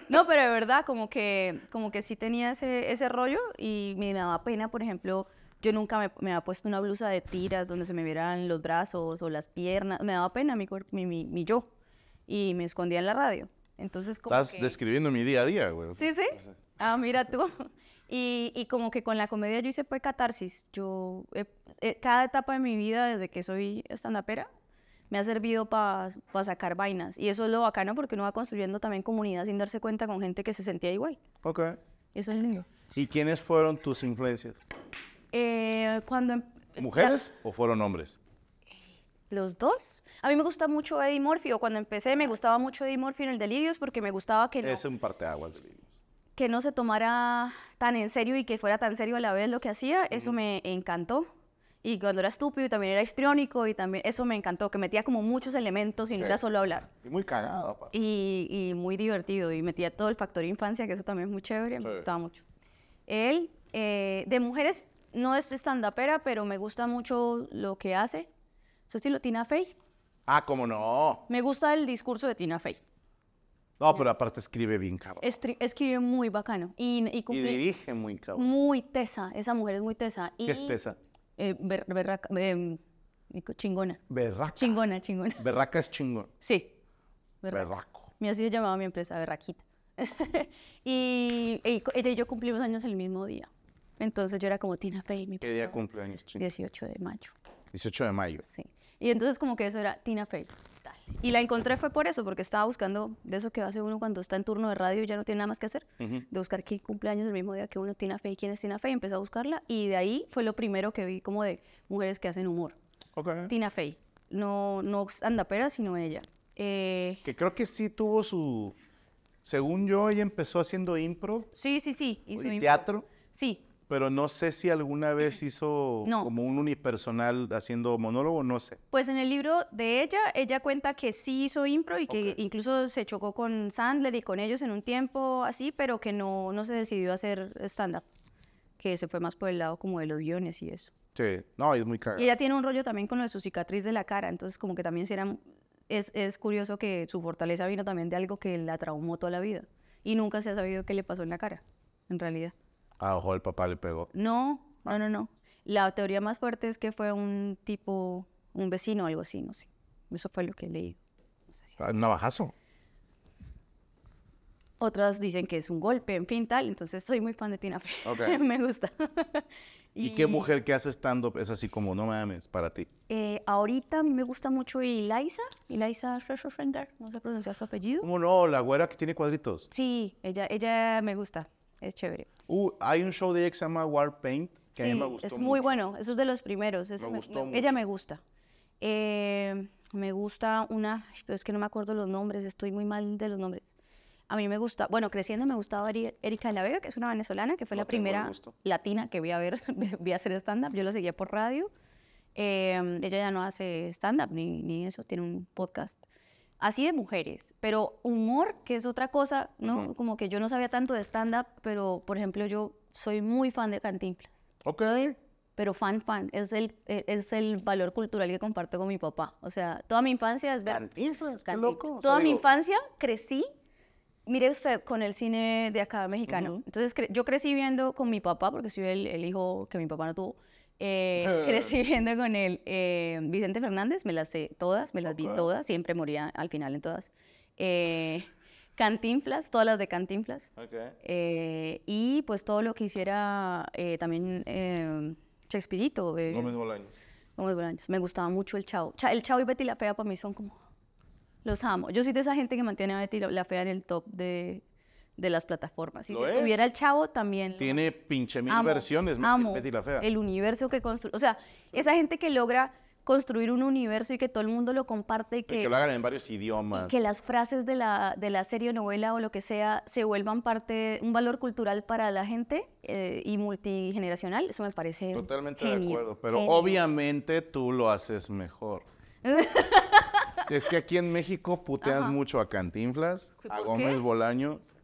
No, pero de verdad, como que, como que sí tenía ese, ese rollo y me daba pena, por ejemplo, yo nunca me, había puesto una blusa de tiras donde se me vieran los brazos o las piernas. Me daba pena mi, mi, yo. Y me escondía en la radio. Entonces, Estás describiendo mi día a día, güey. Sí, sí. Ah, mira tú. Y, y, como que con la comedia yo hice pues catarsis. Yo, eh, eh, cada etapa de mi vida, desde que soy estandapera, me ha servido para sacar vainas. Y eso es lo bacano porque uno va construyendo también comunidad sin darse cuenta con gente que se sentía igual. Ok. Eso es lindo. ¿Y quiénes fueron tus influencias? Eh, cuando... Em- ¿Mujeres o fueron hombres? Los dos. A mí me gusta mucho Eddie Murphy, o cuando empecé me gustaba mucho Eddie Murphy en el Delirios porque me gustaba que... Es un parteaguas Delirios que no se tomara tan en serio y que fuera tan serio a la vez lo que hacía, eso me encantó. Y cuando era estúpido y también era histriónico y también eso me encantó, que metía como muchos elementos y no era solo hablar. Y muy cagado. Y, muy divertido y metía todo el factor infancia, que eso también es muy chévere, me gustaba mucho. Él, eh, de mujeres, no es stand-upera, pero me gusta mucho lo que hace. Su estilo Tina Fey. Ah, cómo no. Me gusta el discurso de Tina Fey. No, pero aparte escribe bien cabrón. escribe muy bacano. Y, y, dirige muy cabrón. Muy tesa. Esa mujer es muy tesa. Y, ¿Qué es tesa? Eh, berraca, em, chingona. Berraca. Chingona, chingona. Berraca es chingón. Sí. Berraco. Mi así se llamaba mi empresa, Berraquita. y, ella y yo cumplimos años el mismo día. Entonces yo era como Tina Fey. Mi ¿Qué día cumpleaños? 18 de mayo. 18 de mayo. Sí. Y entonces como que eso era Tina Fey. Y la encontré fue por eso, porque estaba buscando de eso que hace uno cuando está en turno de radio y ya no tiene nada más que hacer, de buscar quién cumpleaños el mismo día que uno tiene fe y quién es Tina Fey. empezó a buscarla y de ahí fue lo primero que vi como de mujeres que hacen humor. Tina Fey. No, no Pera, sino ella. Eh, que creo que sí tuvo su... Según yo, ella empezó haciendo impro. Sí, sí, sí. y teatro. Sí, pero no sé si alguna vez hizo como un unipersonal haciendo monólogo, no sé. Pues en el libro de ella, ella cuenta que sí hizo impro y que incluso se chocó con Sandler y con ellos en un tiempo así, pero que no, no se decidió a hacer stand-up. Que se fue más por el lado como de los guiones y eso. Sí, no, es muy caro. Y ella tiene un rollo también con lo de su cicatriz de la cara, entonces como que también si es, es curioso que su fortaleza vino también de algo que la traumó toda la vida y nunca se ha sabido qué le pasó en la cara, en realidad. Ah, ojo el papá le pegó. No, no, no, no. La teoría más fuerte es que fue un tipo, un vecino o algo así, no sé. Eso fue lo que leí. ¿Un ah, navajazo? Otras dicen que es un golpe, en fin, tal. Entonces, soy muy fan de Tina Fey. Me gusta. y... qué mujer que hace stand-up es así como, no mames, para ti? Eh, ahorita a mí me gusta mucho Eliza. Eliza Fresh Offender. no sé pronunciar su apellido. ¿Cómo no? La güera que tiene cuadritos. Sí, ella, ella me gusta es chévere. Uh, hay un show de ella War Paint, que a mí me gustó. Es muy bueno, eso es de los primeros. me gustó Ella me gusta. Eh, me gusta una, pero es que no me acuerdo los nombres, estoy muy mal de los nombres. A mí me gusta, bueno, creciendo me gustaba Erika de la Vega, que es una venezolana, que fue la primera latina que vi a ver, vi a hacer stand-up. Yo la seguía por radio. Eh, ella ya no hace stand-up ni eso, tiene un podcast así de mujeres, pero humor, que es otra cosa, ¿no? Como que yo no sabía tanto de stand-up, pero por ejemplo yo soy muy fan de Cantinflas. Ok. Pero fan, fan, es el, e, es el valor cultural que comparto con mi papá. O sea, toda mi infancia es ver... Cantinflas, qué loco. Toda mi infancia crecí, mire usted, con el cine de acá mexicano. Entonces yo crecí viendo con mi papá, porque soy el, el hijo que mi papá no tuvo. Eh, crecí viendo con él eh, Vicente Fernández, me las sé todas, me las vi todas, siempre moría al final en todas. Eh, Cantinflas, todas las de Cantinflas. Okay. Eh, y pues todo lo que hiciera también eh, Gómez Bolaños. Gómez Bolaños. Me gustaba mucho el Chavo. el Chavo y Betty la Fea para mí son como... Los amo. Yo soy de esa gente que mantiene a Betty la Fea en el top de de las plataformas. Si estuviera el chavo, también. Tiene pinche mil versiones, El universo que construye. O sea, esa gente que logra construir un universo y que todo el mundo lo comparte y que, que lo hagan en varios idiomas. que las frases de la, de la serie o novela o lo que sea se vuelvan parte, un valor cultural para la gente eh, y multigeneracional, eso me parece. Totalmente de acuerdo, pero obviamente tú lo haces mejor. es que aquí en México putean mucho a Cantinflas, a Gómez Bolaño Bolaños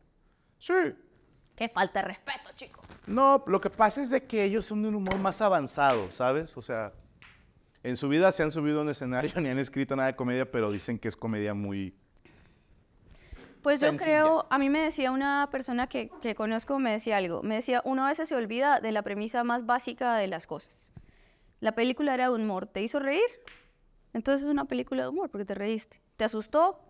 Sí. Qué falta de respeto, chicos. No, lo que pasa es de que ellos son de un humor más avanzado, ¿sabes? O sea, en su vida se han subido a un escenario ni han escrito nada de comedia, pero dicen que es comedia muy... Pues yo creo, a mí me decía una persona que, conozco, me decía algo, me decía, uno a veces se olvida de la premisa más básica de las cosas. La película era de humor, ¿te hizo reír? Entonces es una película de humor porque te reíste. ¿Te asustó?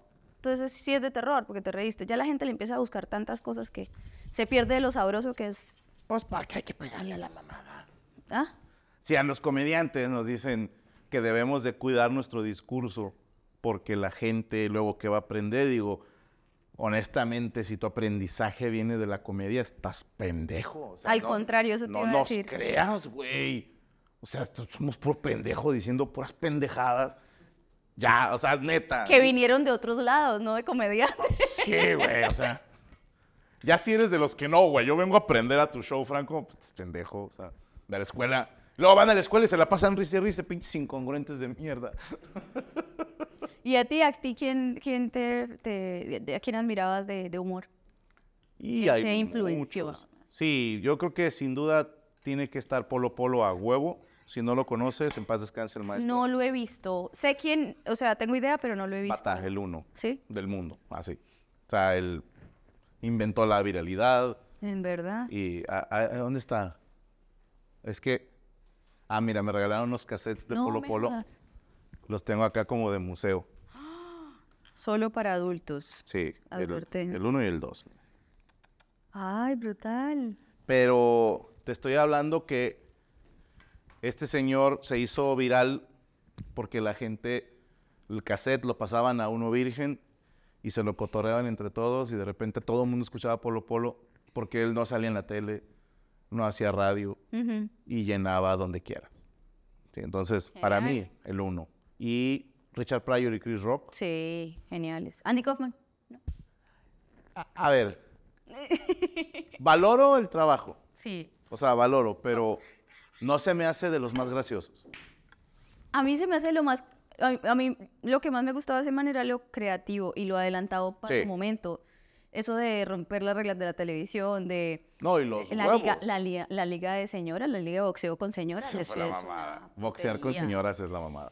Entonces sí es de terror porque te reíste. Ya la gente le empieza a buscar tantas cosas que se pierde lo sabroso que es. Pues para hay que pegarle a la mamada. ¿Ah? Si a los comediantes nos dicen que debemos de cuidar nuestro discurso porque la gente luego que va a aprender, digo, honestamente, si tu aprendizaje viene de la comedia, estás pendejo. Al contrario, eso te no decir. No nos creas, güey. O sea, somos por pendejo diciendo puras pendejadas ya, o sea, neta. Que vinieron de otros lados, no de comediantes. Sí, güey, o sea. Ya si eres de los que no, güey. Yo vengo a aprender a tu show, Franco. Pues, pendejo, o sea, de la escuela. Luego van a la escuela y se la pasan risa y risa, pinches incongruentes de mierda. ¿Y a ti, a ti, quién, quién te, a quién admirabas de, humor? Y hay Muchos. Sí, yo creo que sin duda tiene que estar Polo Polo a huevo. Si no lo conoces, en paz descanse el maestro. No lo he visto. Sé quién, o sea, tengo idea, pero no lo he visto. Bataje, el uno ¿Sí? del mundo, así. O sea, él inventó la viralidad. ¿En verdad? ¿Y dónde está? Es que, ah, mira, me regalaron unos cassettes de Polo Polo Polo. Los tengo acá como de museo. Solo para adultos. Sí, Advertencia. el uno y el dos. Ay, brutal. Pero te estoy hablando que este señor se hizo viral porque la gente, el cassette lo pasaban a uno virgen y se lo cotorreaban entre todos y de repente todo el mundo escuchaba Polo Polo porque él no salía en la tele, no hacía radio y llenaba donde quieras. Sí, entonces, para mí, el uno. Y Richard Pryor y Chris Rock. Sí, geniales. Andy Kaufman. a, ver, valoro el trabajo. Sí. O sea, valoro, pero... No se me hace de los más graciosos. A mí se me hace lo más... A, mí lo que más me gustaba de ese manera era lo creativo y lo adelantado para el momento. Eso de romper las reglas de la televisión, de... No, y los la Liga, de señoras, la liga de boxeo con señoras, eso es mamada. Boxear con señoras es la mamada.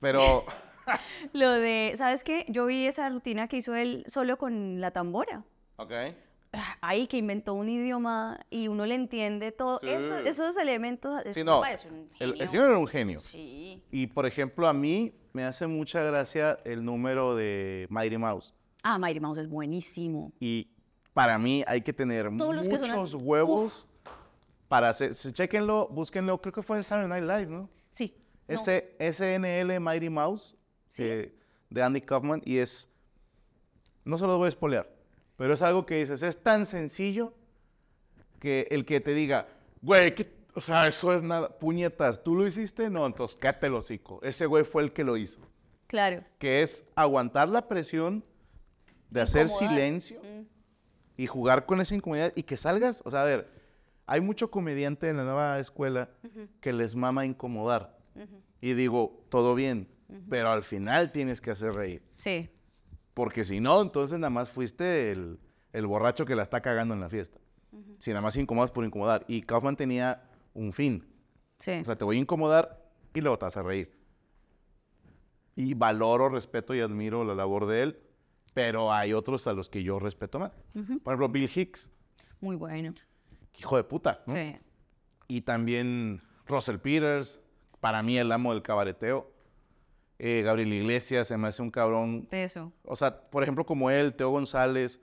Pero... lo de... ¿Sabes qué? Yo vi esa rutina que hizo él solo con la tambora. Ok ahí que inventó un idioma y uno le entiende todo. esos elementos. El, señor era un genio. Sí. Y por ejemplo, a mí me hace mucha gracia el número de Mighty Mouse. Ah, Mighty Mouse es buenísimo. Y para mí hay que tener muchos huevos para hacer. Chequenlo, búsquenlo. Creo que fue en Saturday Night Live, ¿no? Sí. Ese, SNL Mighty Mouse eh, de Andy Kaufman y es. No se lo voy a spoilear pero es algo que dices, es tan sencillo que el que te diga, güey, o sea, eso es nada, puñetas, ¿tú lo hiciste? No, entonces quédate el hocico. Ese güey fue el que lo hizo. Claro. Que es aguantar la presión de hacer silencio mm. y jugar con esa incomodidad y que salgas, o sea, a ver, hay mucho comediante en la nueva escuela que les mama incomodar. Y digo, todo bien, pero al final tienes que hacer reír. Sí. Porque si no, entonces nada más fuiste el, borracho que la está cagando en la fiesta. Si nada más incomodas por incomodar. Y Kaufman tenía un fin. Sí. O sea, te voy a incomodar y luego te vas a reír. Y valoro, respeto y admiro la labor de él, pero hay otros a los que yo respeto más. Por ejemplo, Bill Hicks. Muy bueno. Hijo de puta. ¿no? Sí. Y también Russell Peters, para mí el amo del cabareteo. Eh, Gabriel Iglesias, se me hace un cabrón. Eso. O sea, por ejemplo, como él, Teo González,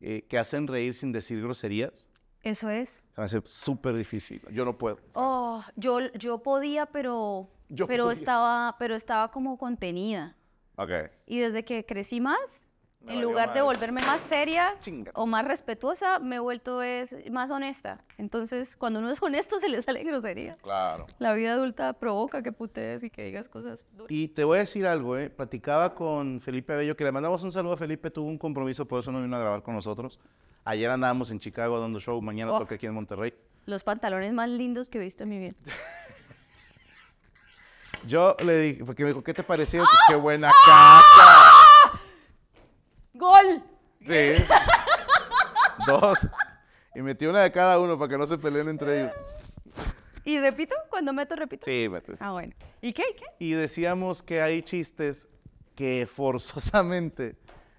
eh, que hacen reír sin decir groserías. Eso es. Se me hace súper difícil. Yo no puedo. Oh, yo, yo podía, pero, pero, Estaba, pero estaba como contenida. Ok. Y desde que crecí más, en lugar de volverme más seria o más respetuosa, me he vuelto es más honesta. Entonces, cuando uno es honesto, se le sale grosería. Claro. La vida adulta provoca que putees y que digas cosas duras. Y te voy a decir algo, ¿eh? Platicaba con Felipe Bello, que le mandamos un saludo a Felipe, tuvo un compromiso, por eso no vino a grabar con nosotros. Ayer andábamos en Chicago dando show, mañana oh. toque aquí en Monterrey. Los pantalones más lindos que he visto en mi vida. Yo le dije, porque me dijo, ¿qué te pareció? ¡Oh! Pues qué buena caca. ¡Gol! Sí. Dos. Y metí una de cada uno para que no se peleen entre ellos. ¿Y repito? Cuando meto, repito. Sí, meto. Ah, bueno. ¿Y qué? ¿Y qué? Y decíamos que hay chistes que forzosamente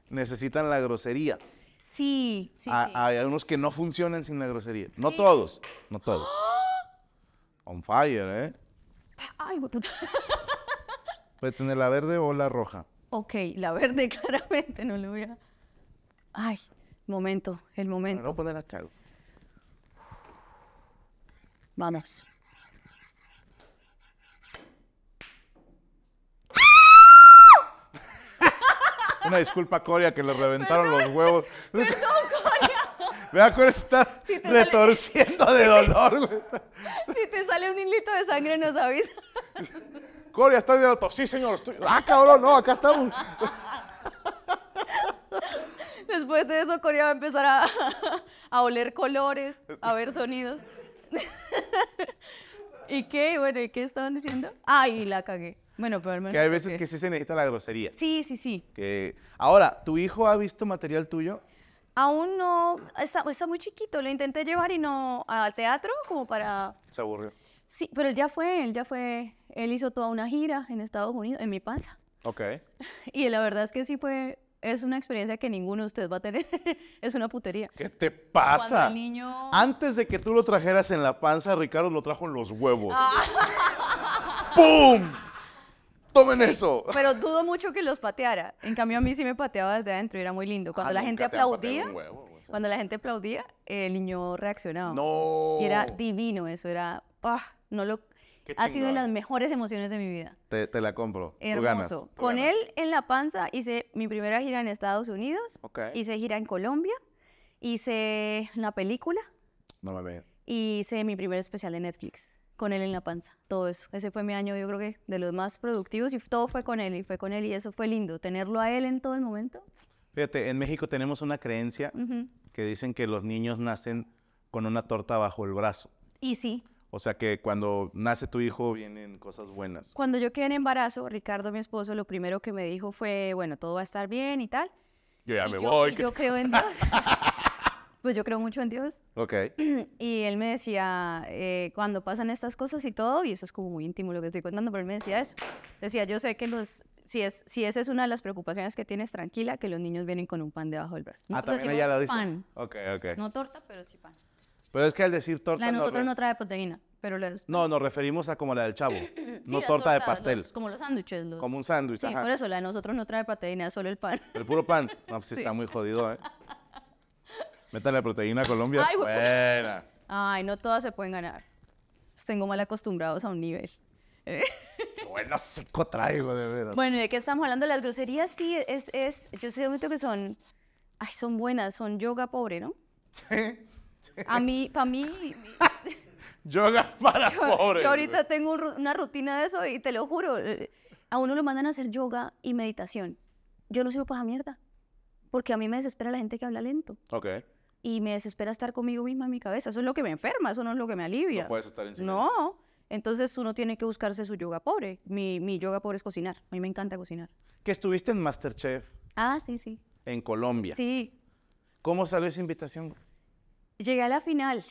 necesitan la grosería. Sí, sí, ah, Hay algunos que no funcionan sin la grosería. No todos, no todos. On fire, ¿eh? Ay, puta. Puede tener la verde o la roja. Ok, la verde claramente no le voy a... Ay, momento, el momento. No poner acá. Vamos. ¡Ah! Una disculpa, Coria, que le reventaron los huevos. Perdón, Coria. Vea, Coria está retorciendo de dolor, güey. Si te sale un hilito de sangre, nos avisa. Corea está de auto. Sí, señor, estoy... Ah, cabrón, no, acá estamos. Después de eso, Corea va a empezar a, oler colores, a ver sonidos. ¿Y qué? Bueno, ¿y qué estaban diciendo? Ay, ah, la cagué. Bueno, pero al menos. Que hay veces que... sí se necesita la grosería. Sí, sí, sí. Que... Ahora, ¿tu hijo ha visto material tuyo? Aún no. está muy chiquito. Lo intenté llevar y no. al teatro, como para. Se aburrió. Sí, pero él ya fue, él ya fue, él hizo toda una gira en Estados Unidos, en mi panza. Ok. Y la verdad es que sí fue, es una experiencia que ninguno de ustedes va a tener. es una putería. ¿Qué te pasa? El niño... Antes de que tú lo trajeras en la panza, Ricardo lo trajo en los huevos. Ah. ¡Pum! ¡Tomen eso! Pero dudo mucho que los pateara. En cambio, a mí sí me pateaba desde adentro y era muy lindo. Cuando ah, la gente aplaudía, cuando la gente aplaudía, el niño reaccionaba. ¡No! Y era divino eso, era... ¡ah! No lo, ha sido de las mejores emociones de mi vida. Te, te la compro. Hermoso. ganas, Con él en la panza hice mi primera gira en Estados Unidos. Okay. Hice gira en Colombia. Hice una película. No me Y hice mi primer especial de Netflix con él en la panza, todo eso. Ese fue mi año, yo creo que de los más productivos y todo fue con él y fue con él y eso fue lindo, tenerlo a él en todo el momento. Fíjate, en México tenemos una creencia que dicen que los niños nacen con una torta bajo el brazo. Y sí. O sea que cuando nace tu hijo vienen cosas buenas. Cuando yo quedé en embarazo, Ricardo, mi esposo, lo primero que me dijo fue, bueno, todo va a estar bien y tal. Yo ya me voy. Yo creo en Dios. pues yo creo mucho en Dios. Ok. Y él me decía, eh, cuando pasan estas cosas y todo, y eso es como muy íntimo lo que estoy contando, pero él me decía eso. Decía, yo sé que los, si, es, si esa es una de las preocupaciones que tienes, tranquila, que los niños vienen con un pan debajo del brazo. ah, también ella lo dice. Pan. Ok, ok. No torta, pero sí pan. Pero es que al decir torta... La de nosotros no, trae proteína, pero No, nos referimos a como la del chavo, no torta de pastel. como los sándwiches. Como un sándwich, Sí, por eso la de nosotros no trae proteína, solo el pan. El puro pan. No, pues sí. está muy jodido, ¿eh? Métale proteína a Colombia. Ay, Buena. Ay, no todas se pueden ganar. tengo mal acostumbrados a un nivel. ¿eh? bueno seco traigo, de verdad! Bueno, ¿de qué estamos hablando? Las groserías sí es, es yo sé que son, ay, son buenas, son yoga pobre, ¿no? Sí. A mí, para mí... Yoga para yo, Yo ahorita tengo una rutina de eso y te lo juro, eh, a uno lo mandan a hacer yoga y meditación. Yo no sirvo para esa mierda, porque a mí me desespera la gente que habla lento. Ok. Y me desespera estar conmigo misma en mi cabeza. Eso es lo que me enferma, eso no es lo que me alivia. No puedes estar en silencio. No. Entonces uno tiene que buscarse su yoga pobre. Mi, yoga pobre es cocinar. A mí me encanta cocinar. Que estuviste en Masterchef. Ah, sí, sí. En Colombia. Sí. ¿Cómo salió esa invitación? Llegué a la final.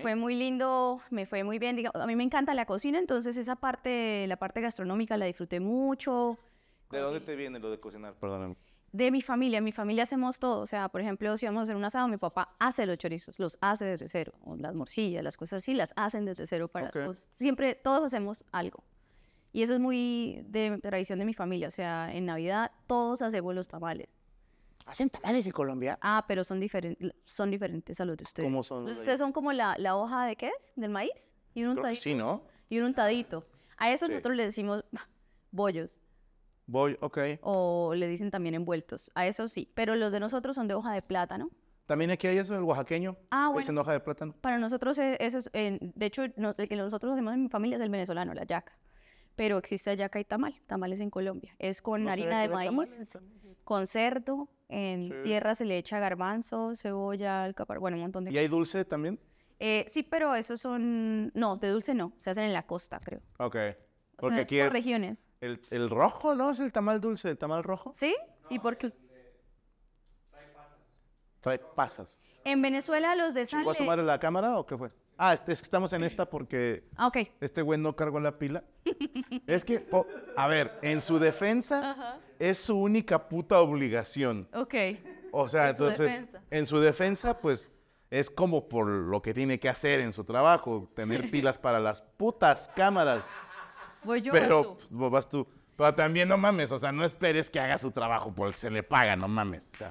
Fue muy lindo, me fue muy bien. a mí me encanta la cocina, entonces esa parte, la parte gastronómica la disfruté mucho. ¿De dónde te viene lo de cocinar? Perdóname. De mi familia, mi familia hacemos todo. O sea, por ejemplo, si vamos a hacer un asado, mi papá hace los chorizos, los hace desde cero. las morcillas, las cosas así, las hacen desde cero. para todos. Siempre todos hacemos algo. Y eso es muy de tradición de mi familia. O sea, en Navidad todos hacemos los tamales. ¿Hacen tamales en Colombia? Ah, pero son, son diferentes a los de ustedes. ¿Cómo son? ustedes son como la, hoja de qué es? ¿Del maíz? Y un untadito. Sí, ¿no? Y un untadito. A eso nosotros le decimos ah, bollos. Boy, ok. O le dicen también envueltos. A eso sí. Pero los de nosotros son de hoja de plátano. También aquí hay eso, el oaxaqueño. Ah, bueno. hoja de plátano. Para nosotros, e-, eso es, de hecho, el que nosotros hacemos en mi familia es el venezolano, la yaca. Pero existe yaca y tamal. Tamales en Colombia. Es con harina de maíz, con cerdo, en tierra se le echa garbanzo, cebolla, alcapar. bueno, un montón de ¿Y hay dulce también? Eh, sí, pero esos son... No, de dulce no. Se hacen en la costa, creo. Ok. Porque regiones. El, rojo, ¿no? Es el tamal dulce, el tamal rojo. ¿Sí? ¿Y por qué? Trae pasas. Trae pasas. En Venezuela los de sal... ¿Vas a sumar la cámara o qué fue? Ah, es que estamos en esta porque ah, okay. este güey no cargó la pila. es que, a ver, en su defensa, Ajá es su única puta obligación. Ok. O sea, entonces, en su defensa, pues es como por lo que tiene que hacer en su trabajo, tener pilas para las putas cámaras. Voy yo. Pero vas tú. Pero también no mames, o sea, no esperes que haga su trabajo porque se le paga, no mames.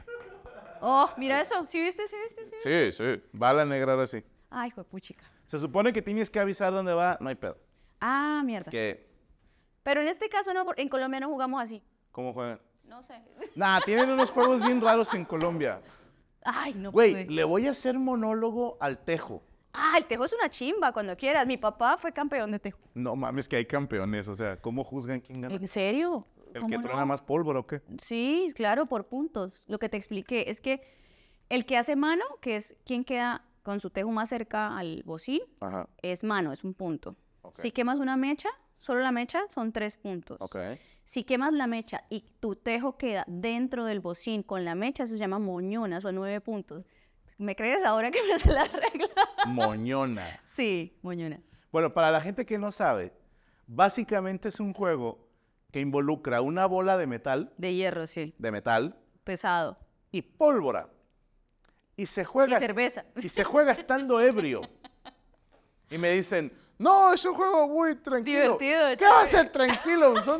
Oh, mira eso. ¿Sí viste? ¿Sí viste? Sí, sí. sí. Bala negra ahora Ay, puchica. Se supone que tienes que avisar dónde va, no hay pedo. Ah, mierda. Pero en este caso no, en Colombia no jugamos así. ¿Cómo juegan? No sé. Nah, tienen unos juegos bien raros en Colombia. Ay, no Güey, le voy a hacer monólogo al Tejo. Ah, el Tejo es una chimba, cuando quieras. Mi papá fue campeón de Tejo. No mames, que hay campeones. O sea, ¿cómo juzgan quién gana? ¿En serio? ¿El que no? más pólvora o qué? Sí, claro, por puntos. Lo que te expliqué es que el que hace mano, que es quien queda con su tejo más cerca al bocín, es mano, es un punto. Si quemas una mecha, solo la mecha, son tres puntos. OK. Si quemas la mecha y tu tejo queda dentro del bocín con la mecha, eso se llama moñona, son nueve puntos. ¿Me crees ahora que me hace la regla? Moñona. Sí, moñona. Bueno, para la gente que no sabe, básicamente es un juego que involucra una bola de metal. De hierro, sí. De metal. Pesado. Y pólvora. Y se juega. Y cerveza. Y se juega estando ebrio. Y me dicen, no, es un juego muy tranquilo. Divertido. ¿Qué va a ser tranquilo? Son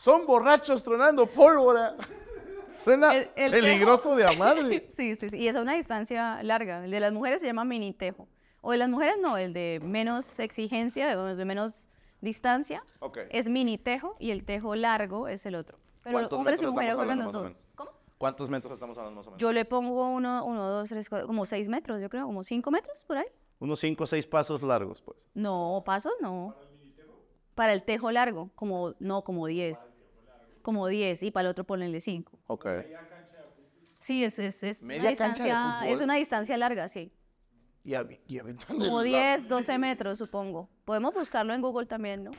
son borrachos tronando pólvora. Suena peligroso de amarle. Sí, sí, sí. Y es a una distancia larga. El de las mujeres se llama mini tejo. O de las mujeres no, el de menos exigencia, de menos distancia, es mini tejo y el tejo largo es el otro. Pero hombres y mujeres juegan los dos. ¿Cuántos metros estamos hablando más o menos? Yo le pongo uno, uno, dos, tres, cuatro, como seis metros, yo creo, como cinco metros por ahí. Unos cinco o seis pasos largos, pues. No, pasos no. Para el tejo largo, como, no, como 10. Como 10 y para el otro ponenle 5. Ok. Sí, es, es, es, una distancia, es una distancia larga, sí. como 10, 12 metros, supongo. Podemos buscarlo en Google también, ¿no?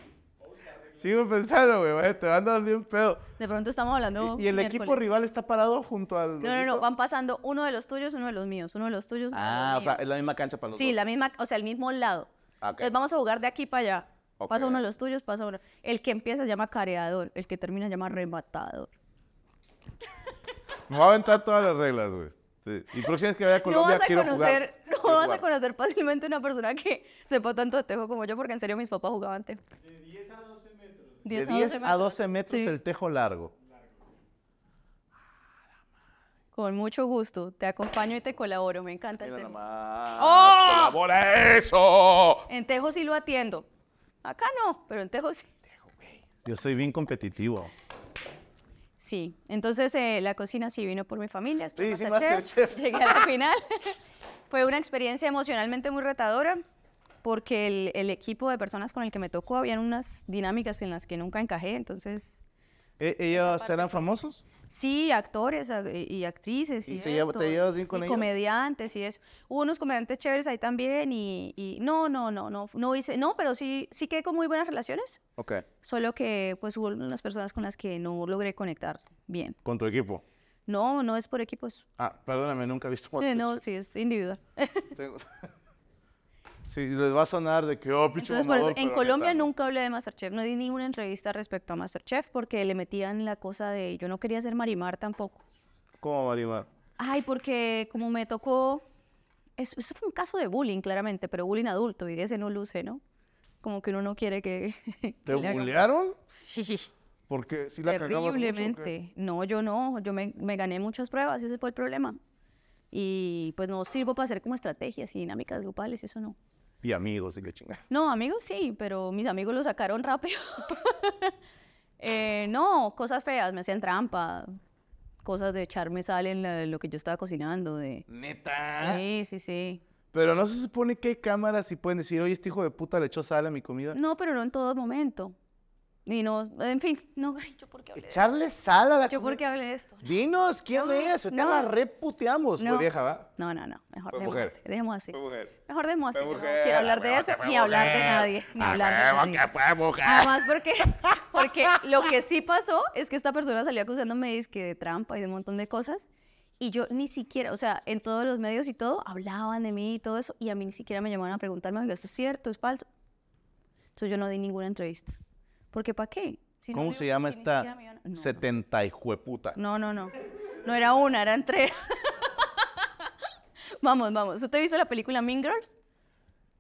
Sigo pensando, güey, te van dar un pedo. De pronto estamos hablando. Y, el equipo rival está parado junto al. No, no, no, van pasando uno de los tuyos, uno de los míos, uno de los tuyos. ah, o sea, es la misma cancha para los Sí, la misma, o sea, el mismo lado. Ah, Entonces vamos a jugar de aquí para allá. Pasa uno de los tuyos, pasa uno. El que empieza llama careador, el que termina llama rematador. Me va a aventar todas las reglas, güey. Y que vaya a Colombia, no quiero jugar. No vas a conocer fácilmente una persona que sepa tanto de tejo como yo, porque en serio mis papás jugaban tejo. De 10 a 12 metros. de 10 a 12 metros, el tejo largo. Con mucho gusto, te acompaño y te colaboro, me encanta el tejo. ¡Oh! ¡Colabora eso! En tejo sí lo atiendo. Acá no, pero en Tejo sí. Yo soy bien competitivo. Sí, entonces eh, la cocina sí vino por mi familia. Sí, sí, Masterchef. Llegué a la final. Fue una experiencia emocionalmente muy retadora porque el, equipo de personas con el que me tocó habían unas dinámicas en las que nunca encajé, entonces... ¿E, ¿Ellos eran famosos? Sí, actores y actrices. Y, te llevas bien con comediantes y eso. Hubo unos comediantes chéveres ahí también y, no, no, no, no, no hice, no, pero sí, sí quedé con muy buenas relaciones. Ok. Solo que pues hubo unas personas con las que no logré conectar bien. ¿Con tu equipo? No, no es por equipos. Ah, perdóname, nunca he visto. Más no, sí, es individual. Sí, les va a sonar de que, oh, pinche Entonces, en Colombia nunca hablé de Masterchef, no di ninguna entrevista respecto a Masterchef porque le metían la cosa de, yo no quería ser Marimar tampoco. ¿Cómo Marimar? Ay, porque como me tocó, eso, fue un caso de bullying, claramente, pero bullying adulto, y de ese no luce, ¿no? Como que uno no quiere que... ¿Te bullearon? Sí. Porque si la Terriblemente. no, yo no, yo me, me gané muchas pruebas, ese fue el problema. Y pues no sirvo para hacer como estrategias y dinámicas grupales, eso no. Y amigos y qué chingada. No, amigos sí, pero mis amigos lo sacaron rápido. Eh, no, cosas feas, me hacían trampa. Cosas de echarme sal en lo que yo estaba cocinando. De... Neta. Sí, sí, sí. Pero no se supone que hay cámaras y pueden decir, oye, este hijo de puta le echó sal a mi comida. No, pero no en todo momento. Y no, en fin, no, yo por qué hablé. Echarle sal a la Yo por qué hablé de esto. Dinos, ¿quién no, es? Te no. la reputeamos, no. vieja, ¿va? No, no, no. Mejor dejemos mujer. así. Dejemos así. Mejor dejemos así. Mujer. quiero hablar de eso ni hablar de nadie. Ni hablar de nadie. Además, porque, porque lo que sí pasó es que esta persona salió acusándome de, de trampa y de un montón de cosas. Y yo ni siquiera, o sea, en todos los medios y todo, hablaban de mí y todo eso. Y a mí ni siquiera me llamaban a preguntarme, oiga, ¿esto es cierto? ¿Es falso? Entonces yo no di ninguna entrevista. Porque ¿para qué? ¿Cómo se llama esta no, 70 jueputa? No, no, no. No era una, eran tres. vamos, vamos. ¿Usted visto la película Mean Girls?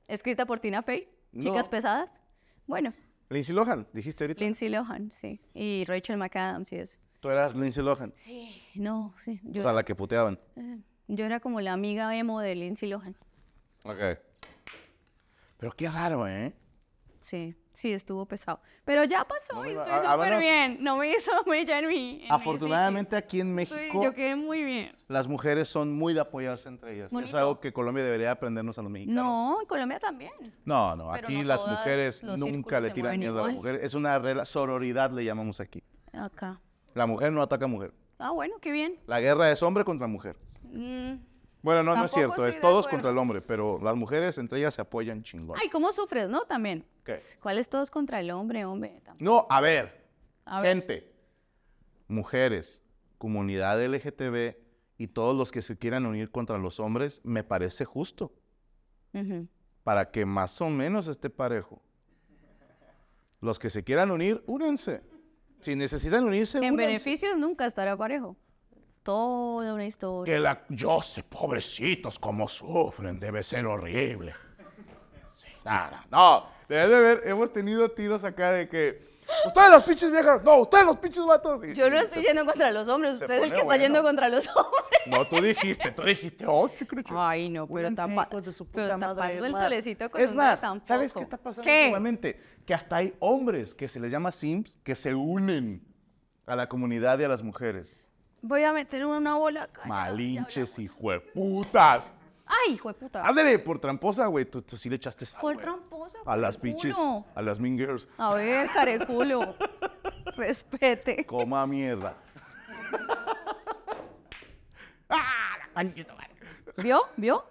Escrita por Tina Fey. Chicas pesadas. Bueno. Lindsay Lohan, dijiste ahorita. Lindsay Lohan, sí. Y Rachel McAdams sí eso. ¿Tú eras Lindsay Lohan? Sí, no, sí. o sea, la que puteaban. Eh, yo era como la amiga emo de Lindsay Lohan. Ok. Pero qué raro, ¿eh? Sí, sí, estuvo pesado. Pero ya pasó y estoy súper bien. No me hizo huella en mí. afortunadamente aquí en México. yo quedé muy bien. Las mujeres son muy de entre ellas. Es algo que Colombia debería aprendernos a los mexicanos. No, en Colombia también. No, no, aquí las mujeres nunca le tiran miedo a la mujer. Es una sororidad le llamamos aquí. Acá. La mujer no ataca a mujer. Ah, bueno, qué bien. La guerra es hombre contra mujer. Mm. Bueno, no, no es cierto, es todos contra el hombre, pero las mujeres entre ellas se apoyan chingón. Ay, ¿cómo sufres, no? También. ¿Qué? ¿Cuál es todos contra el hombre, hombre? No, a ver, gente, mujeres, comunidad LGTB y todos los que se quieran unir contra los hombres, me parece justo. Para que más o menos esté parejo. Los que se quieran unir, únense. Si necesitan unirse, En beneficios nunca estará parejo toda una historia. Que la... Yo sé, pobrecitos, cómo sufren, debe ser horrible. nada, no. debe de ver, hemos tenido tiros acá de que... Ustedes los pinches viejos? No, ustedes los pinches vatos. yo no estoy yendo contra los hombres. Usted es el que está yendo contra los hombres. No, tú dijiste, tú dijiste, oh, Ay, no, pero, tapa, de su puta madre, tapando el solecito con Es más, ¿sabes qué está pasando ¿Qué? últimamente? Que hasta hay hombres que se les llama sims que se unen a la comunidad y a las mujeres. Voy a meter una bola Malinches Malinches, putas. ¡Ay, hijueputa! Ándale, por tramposa, güey. Tú, sí le echaste sal, Por güey. tramposa. A las pinches. A las mean girls. A ver, careculo. Respete. Coma mierda. ¡Ah! La ¿Vio? ¿Vio?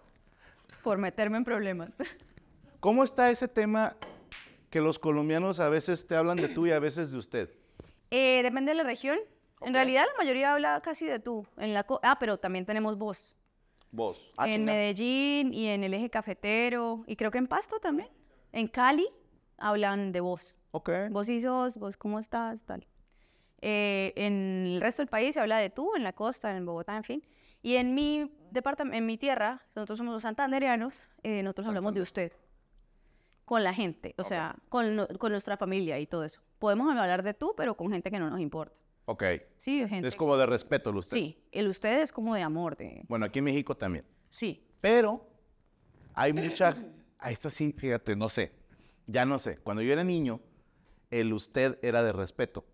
Por meterme en problemas. ¿Cómo está ese tema que los colombianos a veces te hablan de tú y a veces de usted? Eh, depende de la región. En realidad la mayoría habla casi de tú. En la ah, pero también tenemos vos. Vos. Ah, en Medellín y en el eje cafetero y creo que en Pasto también. En Cali hablan de vos. Ok. Vos y sos, vos cómo estás, tal. Eh, en el resto del país se habla de tú, en la costa, en Bogotá, en fin. Y en mi departamento, en mi tierra, nosotros somos los santandereanos, eh, nosotros hablamos de usted con la gente, o sea, con, con nuestra familia y todo eso. Podemos hablar de tú, pero con gente que no nos importa. Ok. Sí, gente. Es como de respeto el usted. Sí, el usted es como de amor. Bueno, aquí en México también. Sí. Pero hay mucha. A esta sí, fíjate, no sé. Ya no sé. Cuando yo era niño, el usted era de respeto.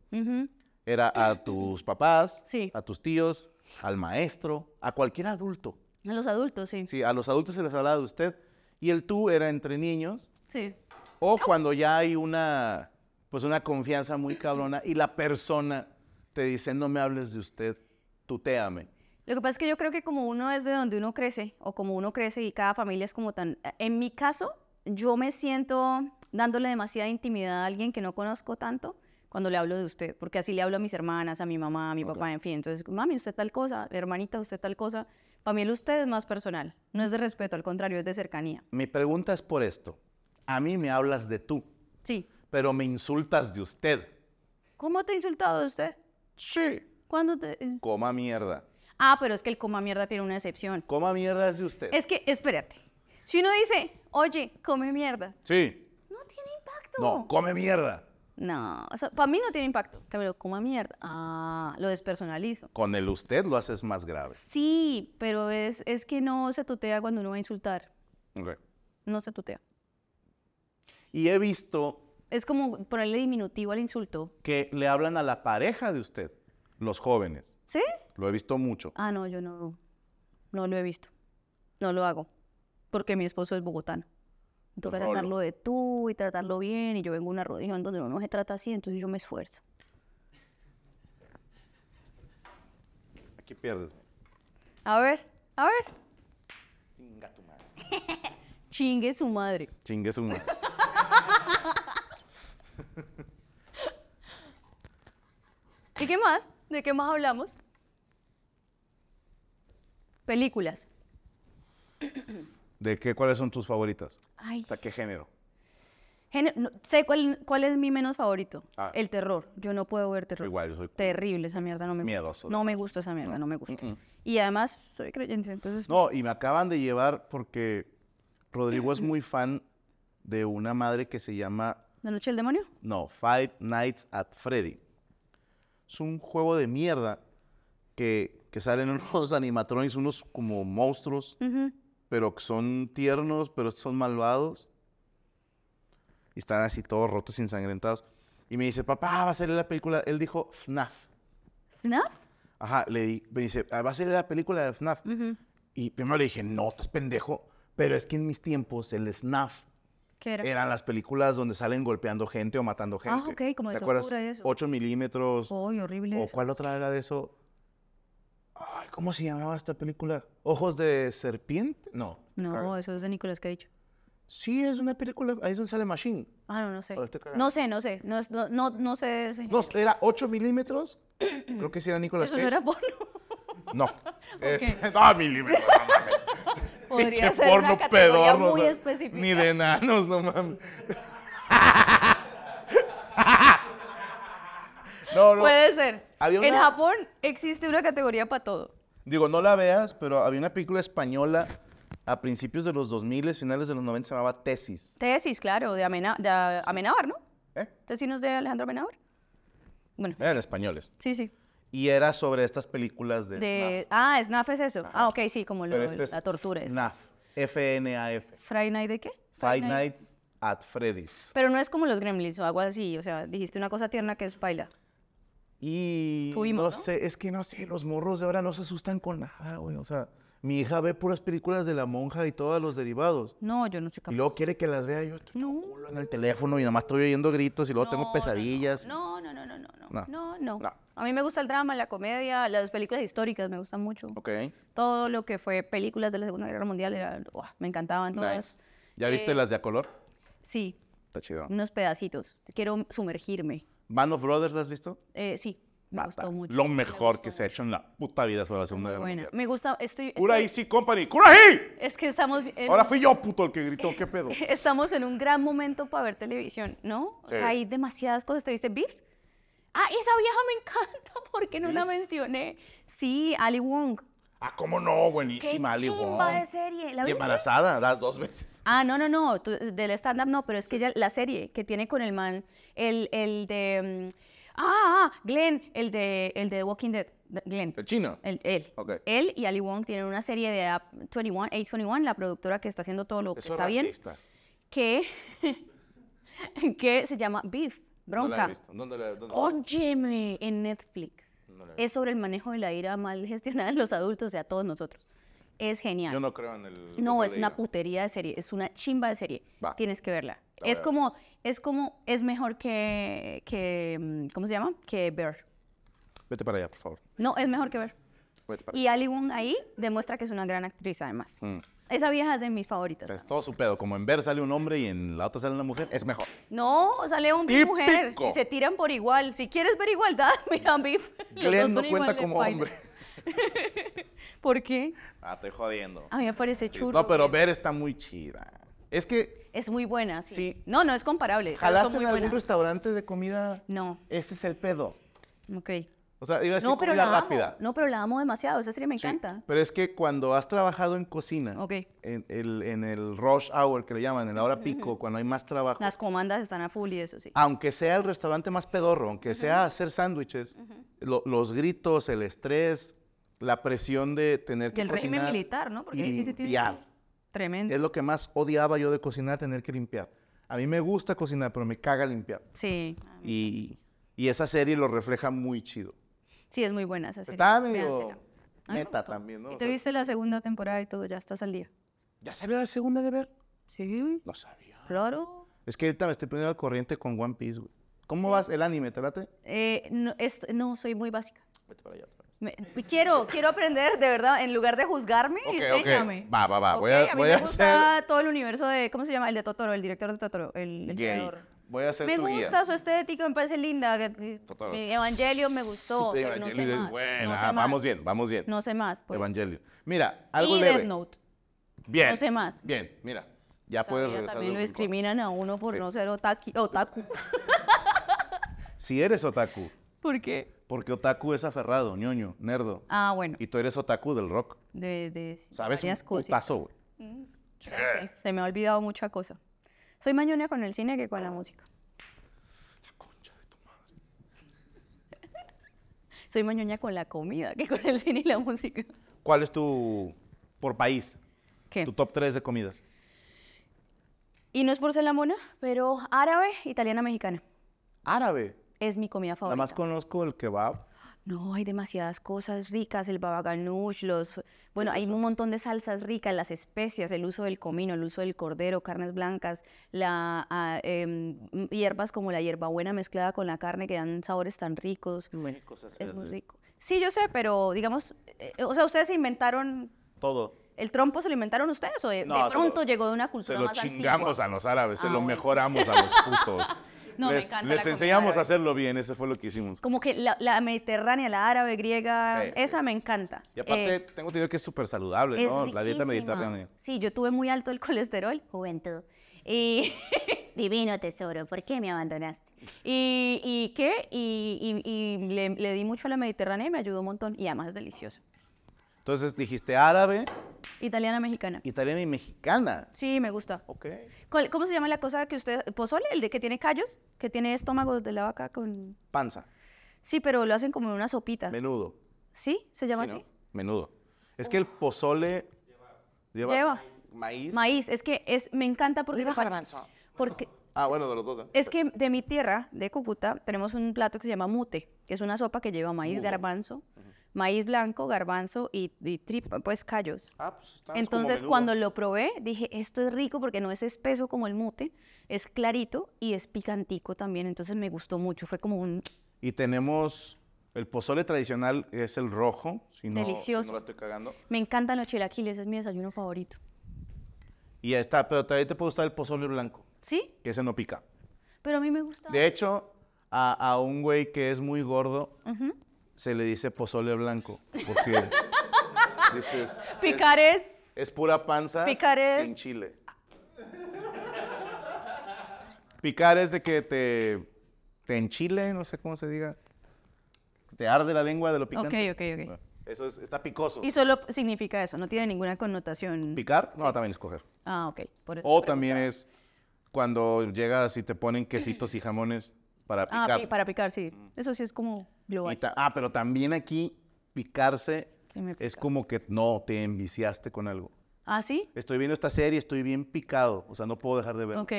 Era a tus papás, a tus tíos, al maestro, a cualquier adulto. A los adultos, sí. Sí, a los adultos se les hablaba de usted. Y el tú era entre niños. Sí. O cuando ya hay una, pues una confianza muy cabrona y la persona te dicen no me hables de usted, tuteame. Lo que pasa es que yo creo que como uno es de donde uno crece, o como uno crece y cada familia es como tan... En mi caso, yo me siento dándole demasiada intimidad a alguien que no conozco tanto cuando le hablo de usted, porque así le hablo a mis hermanas, a mi mamá, a mi papá, en fin. Entonces, mami, usted tal cosa, hermanita, usted tal cosa. Para mí el usted es más personal, no es de respeto, al contrario, es de cercanía. Mi pregunta es por esto. A mí me hablas de tú. Sí. Pero me insultas de usted. ¿Cómo te he insultado de usted? Sí. ¿Cuándo te...? Eh? Coma mierda. Ah, pero es que el coma mierda tiene una excepción. Coma mierda es de usted. Es que, espérate. Si uno dice, oye, come mierda. Sí. No tiene impacto. No, come mierda. No, o sea, para mí no tiene impacto. Camilo, coma mierda. Ah, lo despersonalizo. Con el usted lo haces más grave. Sí, pero es, es que no se tutea cuando uno va a insultar. Ok. No se tutea. Y he visto es como ponerle diminutivo al insulto. Que le hablan a la pareja de usted, los jóvenes. ¿Sí? Lo he visto mucho. Ah, no, yo no. No lo he visto. No lo hago. Porque mi esposo es bogotano. entonces tratarlo de tú y tratarlo bien. Y yo vengo a una rodilla donde uno no se trata así, entonces yo me esfuerzo. Aquí pierdes. A ver, a ver. Chinga tu madre. Chingue su madre. Chingue su madre. ¿Y qué más? ¿De qué más hablamos? Películas. ¿De qué? ¿Cuáles son tus favoritas? Ay. qué género? sé cuál, es mi menos favorito. Ah. El terror. Yo no puedo ver terror. Terrible esa mierda, no me Miedoso. No me gusta esa mierda, no, me gusta. Y además soy creyente, entonces... No, y me acaban de llevar porque Rodrigo es muy fan de una madre que se llama... ¿La noche del demonio? No, Five Nights at Freddy es un juego de mierda que, que salen unos animatrones unos como monstruos, pero que son tiernos, pero son malvados. Y están así todos rotos, ensangrentados. Y me dice, papá, va a salir la película. Él dijo FNAF. ¿FNAF? Ajá, le dice, ah, va a salir la película de FNAF. Y primero le dije, no, estás pendejo. Pero es que en mis tiempos el SNAF eran las películas donde salen golpeando gente o matando ah, gente. Ah, ok, como de ¿Te acuerdas? eso. 8 milímetros. Ay, horrible. ¿O cuál otra era de eso? Ay, ¿cómo se llamaba esta película? ¿Ojos de serpiente? No. No, eso es de Nicolas Cage. Sí, es una película, ahí es donde sale Machine. Ah, no, no sé. Oh, no sé, no sé, no, no, no sé. no, era 8 milímetros, creo que sí era Nicolas Eso no era porno. No, es, milímetros, Podría ser una muy específica. Ni de enanos, no mames. No, Puede ser. En Japón existe una categoría para todo. Digo, no la veas, pero había una película española a principios de los 2000, finales de los 90, se llamaba Tesis. Tesis, claro, de, Amenabar, Amenábar, ¿no? ¿Eh? de Alejandro Amenábar. Bueno. Eran españoles. Sí, sí. Y era sobre estas películas de, Ah, Snaf es eso. Ah, ok, sí, como lo, este la tortura. Es. Snaf, F-N-A-F. ¿Friday Night de qué? Friday Night. Nights at Freddy's. Pero no es como los Gremlins o algo así, o sea, dijiste una cosa tierna que es baila. Y Tuvimos, no sé, es que no sé, los morros de ahora no se asustan con nada, güey, o sea... Mi hija ve puras películas de la monja y todos los derivados. No, yo no soy capaz. Y luego quiere que las vea yo no. en el teléfono y nada más estoy oyendo gritos y luego tengo pesadillas. No, no, no, no, no, no, no, A mí me gusta el drama, la comedia, las películas históricas me gustan mucho. Ok. Todo lo que fue películas de la Segunda Guerra Mundial era, me encantaban todas. ¿Ya viste eh, las de a color? Sí. Está chido. Unos pedacitos. Quiero sumergirme. ¿Band of Brothers las has visto? Eh, sí. Me mucho. Lo mejor que se ha hecho en la puta vida sobre la Segunda Guerra bueno, Me gusta, estoy... ¡Cura Easy Company! ¡Cura Es que estamos... Ahora fui yo, puto, el que gritó. ¿Qué pedo? estamos en un gran momento para ver televisión, ¿no? O sea, hay demasiadas cosas. ¿Te viste Beef? Ah, esa vieja me encanta porque no la mencioné. Sí, Ali Wong. Ah, ¿cómo no? Buenísima, Ali Ali chimba Wong. de serie. ¿La de embarazada, las dos veces. Ah, no, no, no. del stand-up no, pero es que la serie que tiene con el man, el, el de... Mm, Ah, ah, Glenn, el de, el de The Walking Dead. Glenn. ¿El chino? él. Él y Ali Wong tienen una serie de App 21, la productora que está haciendo todo lo que está racista. bien. Que, que se llama Beef, bronca. No la he visto. ¿Dónde la, Óyeme, en Netflix. es sobre el manejo de la ira mal gestionada en los adultos, o sea, todos nosotros. Es genial. Yo no creo en el... No, es una putería de serie, es una chimba de serie. Va. Tienes que verla es como, es como, es mejor que, que, mm, ¿cómo se llama? Que ver Vete para allá, por favor. No, es mejor que ver y Ali Wong ahí demuestra que es una gran actriz además. Mm. Esa vieja es de mis favoritas. Es pues, todo su pedo. Como en Ver sale un hombre y en la otra sale una mujer, es mejor. No, sale un mujer y se tiran por igual. Si quieres ver igualdad, mira, Biff. le cuenta como hombre. ¿Por qué? Ah, estoy jodiendo. A mí me parece chulo. No, pero Ver está muy chida. Es que... Es muy buena, sí. no, no, es comparable. ¿Jalaste muy en algún restaurante de comida? No. Ese es el pedo. Ok. O sea, iba a decir no, comida la rápida. No, pero la amo demasiado. Esa serie me encanta. Pero es que cuando has trabajado en cocina, en, el, en rush hour que le llaman, en la hora pico, cuando hay más trabajo. Las comandas están a full y eso sí. Aunque sea el restaurante más pedorro, aunque sea hacer sándwiches, los gritos, el estrés, la presión de tener que que. el régimen militar, ¿no? Porque sí se tiene. Tremendo. Es lo que más odiaba yo de cocinar, tener que limpiar. A mí me gusta cocinar, pero me caga limpiar. Sí. Y, esa serie lo refleja muy chido. Sí, es muy buena esa serie. Está medio neta también, ¿no? Y te viste la segunda temporada y todo, ya estás al día. ¿Ya sabía la segunda de ver? Sí. No sabía. Claro. Es que ahorita me estoy poniendo al corriente con One Piece, güey. ¿Cómo vas el anime? ¿Te late? Eh, no, soy muy básica. Vete Para allá. Me, quiero, quiero aprender, de verdad, en lugar de juzgarme, okay, enséñame. Okay. Va, va, va. voy a, a voy me a gusta hacer... todo el universo de, ¿cómo se llama? El de Totoro, el director de Totoro, el, el creador. Voy a hacer me gusta su estética, me parece linda. Eh, eh, Evangelio me gustó. Pero Evangelio no sé más. Buena. Ah, vamos bien, vamos bien. No sé más. Pues. Evangelio. Mira, algo y leve. Bien. No sé más. Bien, mira. Ya puedes regresar. También lo discriminan a uno por no ser otaki, otaku. si eres otaku. ¿Por qué? Porque otaku es aferrado, ñoño, nerdo. Ah, bueno. Y tú eres otaku del rock. De, de ¿Sabes? Un paso, güey. Se me ha olvidado mucha cosa. Soy mañona con el cine que con la música. La concha de tu madre. Soy mañona con la comida que con el cine y la música. ¿Cuál es tu, por país, ¿Qué? tu top 3 de comidas? Y no es por ser la mona, pero árabe, italiana, mexicana. ¿Árabe? Es mi comida favorita. Además conozco el kebab. No, hay demasiadas cosas ricas, el baba los... Bueno, hay un montón de salsas ricas, las especias, el uso del comino, el uso del cordero, carnes blancas, la, ah, em, hierbas como la hierbabuena mezclada con la carne que dan sabores tan ricos. México Es muy rico. Sí, yo sé, pero digamos, eh, o sea, ustedes se inventaron... Todo. ¿El trompo se lo inventaron ustedes o de, pronto llegó de una cultura más Se lo chingamos a los árabes, se lo mejoramos a los putos. les, enseñamos a hacerlo bien, eso fue lo que hicimos. Como que la, mediterránea, la árabe, griega, esa me encanta. Y aparte, eh, tengo tengo decir que es súper saludable, ¿no? La dieta mediterránea. Sí, yo tuve muy alto el colesterol, juventud. Y divino tesoro, ¿por qué me abandonaste? ¿Y, qué? Y, le, le, di mucho a la mediterránea y me ayudó un montón. Y además es delicioso. Entonces dijiste árabe. Italiana mexicana. Italiana y mexicana. Sí, me gusta. Ok. ¿Cómo se llama la cosa que usted. Pozole, el de que tiene callos, que tiene estómago de la vaca con. Panza. Sí, pero lo hacen como una sopita. Menudo. ¿Sí? ¿Se llama así? Menudo. Es que el pozole. Lleva. Lleva. Maíz. Maíz. Es que es, me encanta porque. Porque. Ah, bueno, de los dos. ¿eh? Es que de mi tierra, de Cúcuta, tenemos un plato que se llama mute, que es una sopa que lleva maíz, de garbanzo maíz blanco, garbanzo y, pues callos. Ah, pues está. Entonces cuando lo probé dije, esto es rico porque no es espeso como el mute, es clarito y es picantico también, entonces me gustó mucho, fue como un... Y tenemos el pozole tradicional, es el rojo, si Delicioso. no lo estoy cagando. Me encantan los chilaquiles, es mi desayuno favorito. Y ya está, pero todavía te puede gustar el pozole blanco. ¿Sí? Que ese no pica. Pero a mí me gusta. De hecho, a, un güey que es muy gordo, Ajá se le dice pozole blanco. Porque dices. Picar es. Es pura panza picar es, sin chile. Picar es de que te, te enchile, no sé cómo se diga. Te arde la lengua de lo picante. Ok, ok, ok. Eso está picoso. Y solo significa eso, no tiene ninguna connotación. ¿Picar? No, también es Ah, ok. Por eso o también es cuando llegas y te ponen quesitos y jamones para ah, picar. Ah, para picar, sí. Eso sí es como ah, pero también aquí picarse es como que no, te enviciaste con algo. ¿Ah, sí? Estoy viendo esta serie, estoy bien picado, o sea, no puedo dejar de ver. Ok.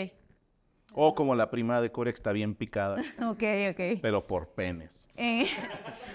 O como la prima de Corex está bien picada. ok, ok. Pero por penes. Eh,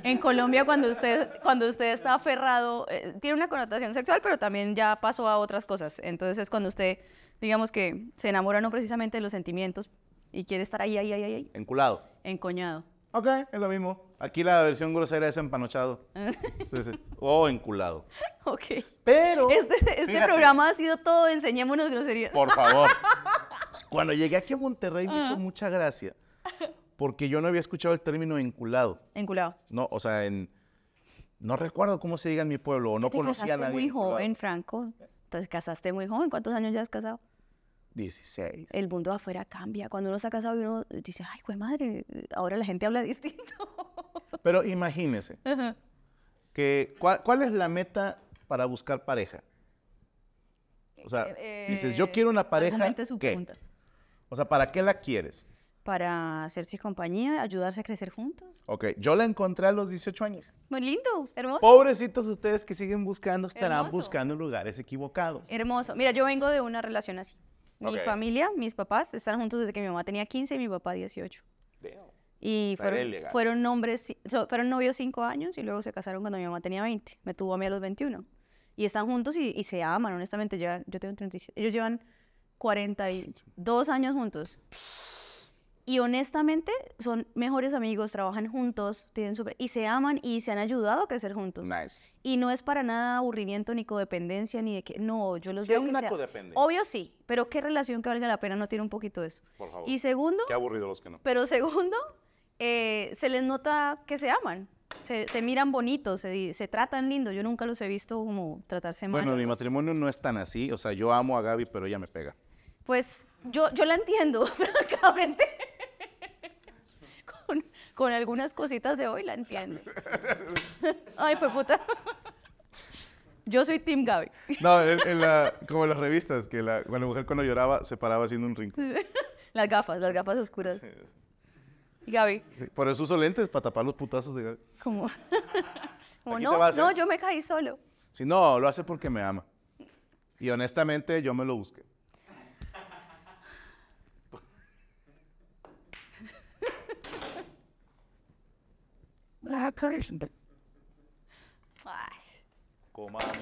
en Colombia, cuando usted, cuando usted está aferrado, eh, tiene una connotación sexual, pero también ya pasó a otras cosas. Entonces es cuando usted, digamos que se enamora no precisamente de los sentimientos y quiere estar ahí, ahí, ahí, ahí. Enculado. Encoñado. Ok, es lo mismo. Aquí la versión grosera es empanochado. o enculado. Ok. Pero. Este, este programa ha sido todo, enseñémonos groserías. Por favor. Cuando llegué aquí a Monterrey me hizo mucha gracia. Porque yo no había escuchado el término enculado. Enculado. No, o sea, en. No recuerdo cómo se diga en mi pueblo, o no conocía a nadie. muy joven, Franco. Te casaste muy joven. ¿Cuántos años ya has casado? 16. El mundo afuera cambia. Cuando uno se ha casado y uno dice, ay, pues madre, ahora la gente habla distinto. Pero imagínese, que, ¿cuál, es la meta para buscar pareja? O sea, eh, dices, yo quiero una pareja. ¿qué? O sea, ¿para qué la quieres? Para hacerse compañía, ayudarse a crecer juntos. Ok, yo la encontré a los 18 años. Muy lindo, hermoso. Pobrecitos ustedes que siguen buscando, estarán buscando lugares equivocados. Hermoso. Mira, yo vengo de una relación así. Mi familia, mis papás, están juntos desde que mi mamá tenía 15 y mi papá 18. Y fueron, fueron fueron novios 5 años y luego se casaron cuando mi mamá tenía 20. Me tuvo a mí a los 21. Y están juntos y, se aman, honestamente. ya yo tengo 37. Ellos llevan 42 años juntos. Y honestamente son mejores amigos, trabajan juntos, tienen super... y se aman y se han ayudado a crecer juntos. Nice. Y no es para nada aburrimiento ni codependencia ni de que no, yo los veo que codependencia. Obvio sí, pero qué relación que valga la pena no tiene un poquito de eso. Por favor. Y segundo, qué aburrido los que no. Pero segundo, eh, se les nota que se aman. Se, miran bonitos, se, se, tratan lindo. Yo nunca los he visto como tratarse mal. Bueno, mi matrimonio no es tan así. O sea, yo amo a Gaby, pero ella me pega. Pues yo, yo la entiendo, francamente con algunas cositas de hoy la entiende. Ay, pues puta. Yo soy Tim Gaby. No, como en las revistas, que la, la mujer cuando lloraba se paraba haciendo un rincón. las gafas, las gafas oscuras. Gaby. por eso uso lentes, para tapar los putazos de Gaby. Como, no, no, yo me caí solo. Si no, lo hace porque me ama. Y honestamente yo me lo busqué.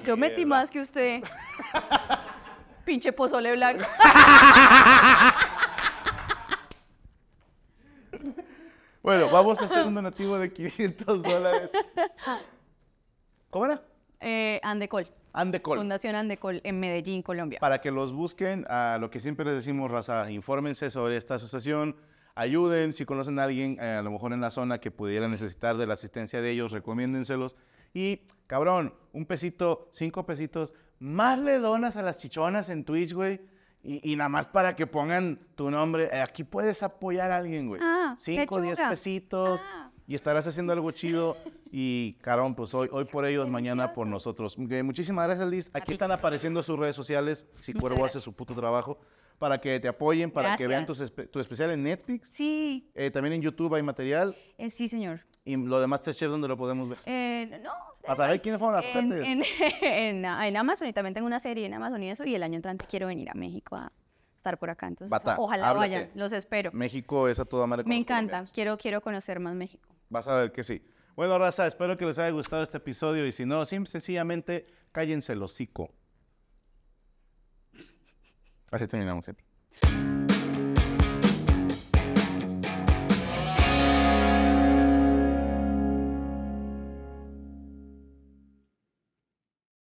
Yo metí más que usted. Pinche pozole blanco. bueno, vamos a hacer un donativo de 500 dólares. ¿Cómo era? Eh, Andecol. Andecol. Fundación Andecol en Medellín, Colombia. Para que los busquen, a lo que siempre les decimos, raza, infórmense sobre esta asociación ayuden. Si conocen a alguien, eh, a lo mejor en la zona, que pudiera necesitar de la asistencia de ellos, recomiéndenselos. Y, cabrón, un pesito, cinco pesitos, más le donas a las chichonas en Twitch, güey. Y, y nada más para que pongan tu nombre. Eh, aquí puedes apoyar a alguien, güey. Ah, cinco, diez pesitos. Ah. Y estarás haciendo algo chido. Y, cabrón, pues hoy, hoy por ellos, mañana por nosotros. Eh, muchísimas gracias, Liz. Aquí están apareciendo sus redes sociales. Si Cuervo hace su puto trabajo para que te apoyen, para que vean tu, especial en Netflix. Sí. Eh, también en YouTube hay material. Eh, sí, señor. ¿Y lo demás, demás, chef? dónde lo podemos ver? Eh, no. ¿A saber quiénes fueron las en, en, Amazon y también tengo una serie en Amazon y eso. Y el año entrante quiero venir a México a estar por acá. Entonces, ojalá vayan, los espero. México es a toda madre. Me encanta, quiero, quiero conocer más México. Vas a ver que sí. Bueno, raza, espero que les haya gustado este episodio y si no, sencillamente cállense el hocico. Así terminamos siempre.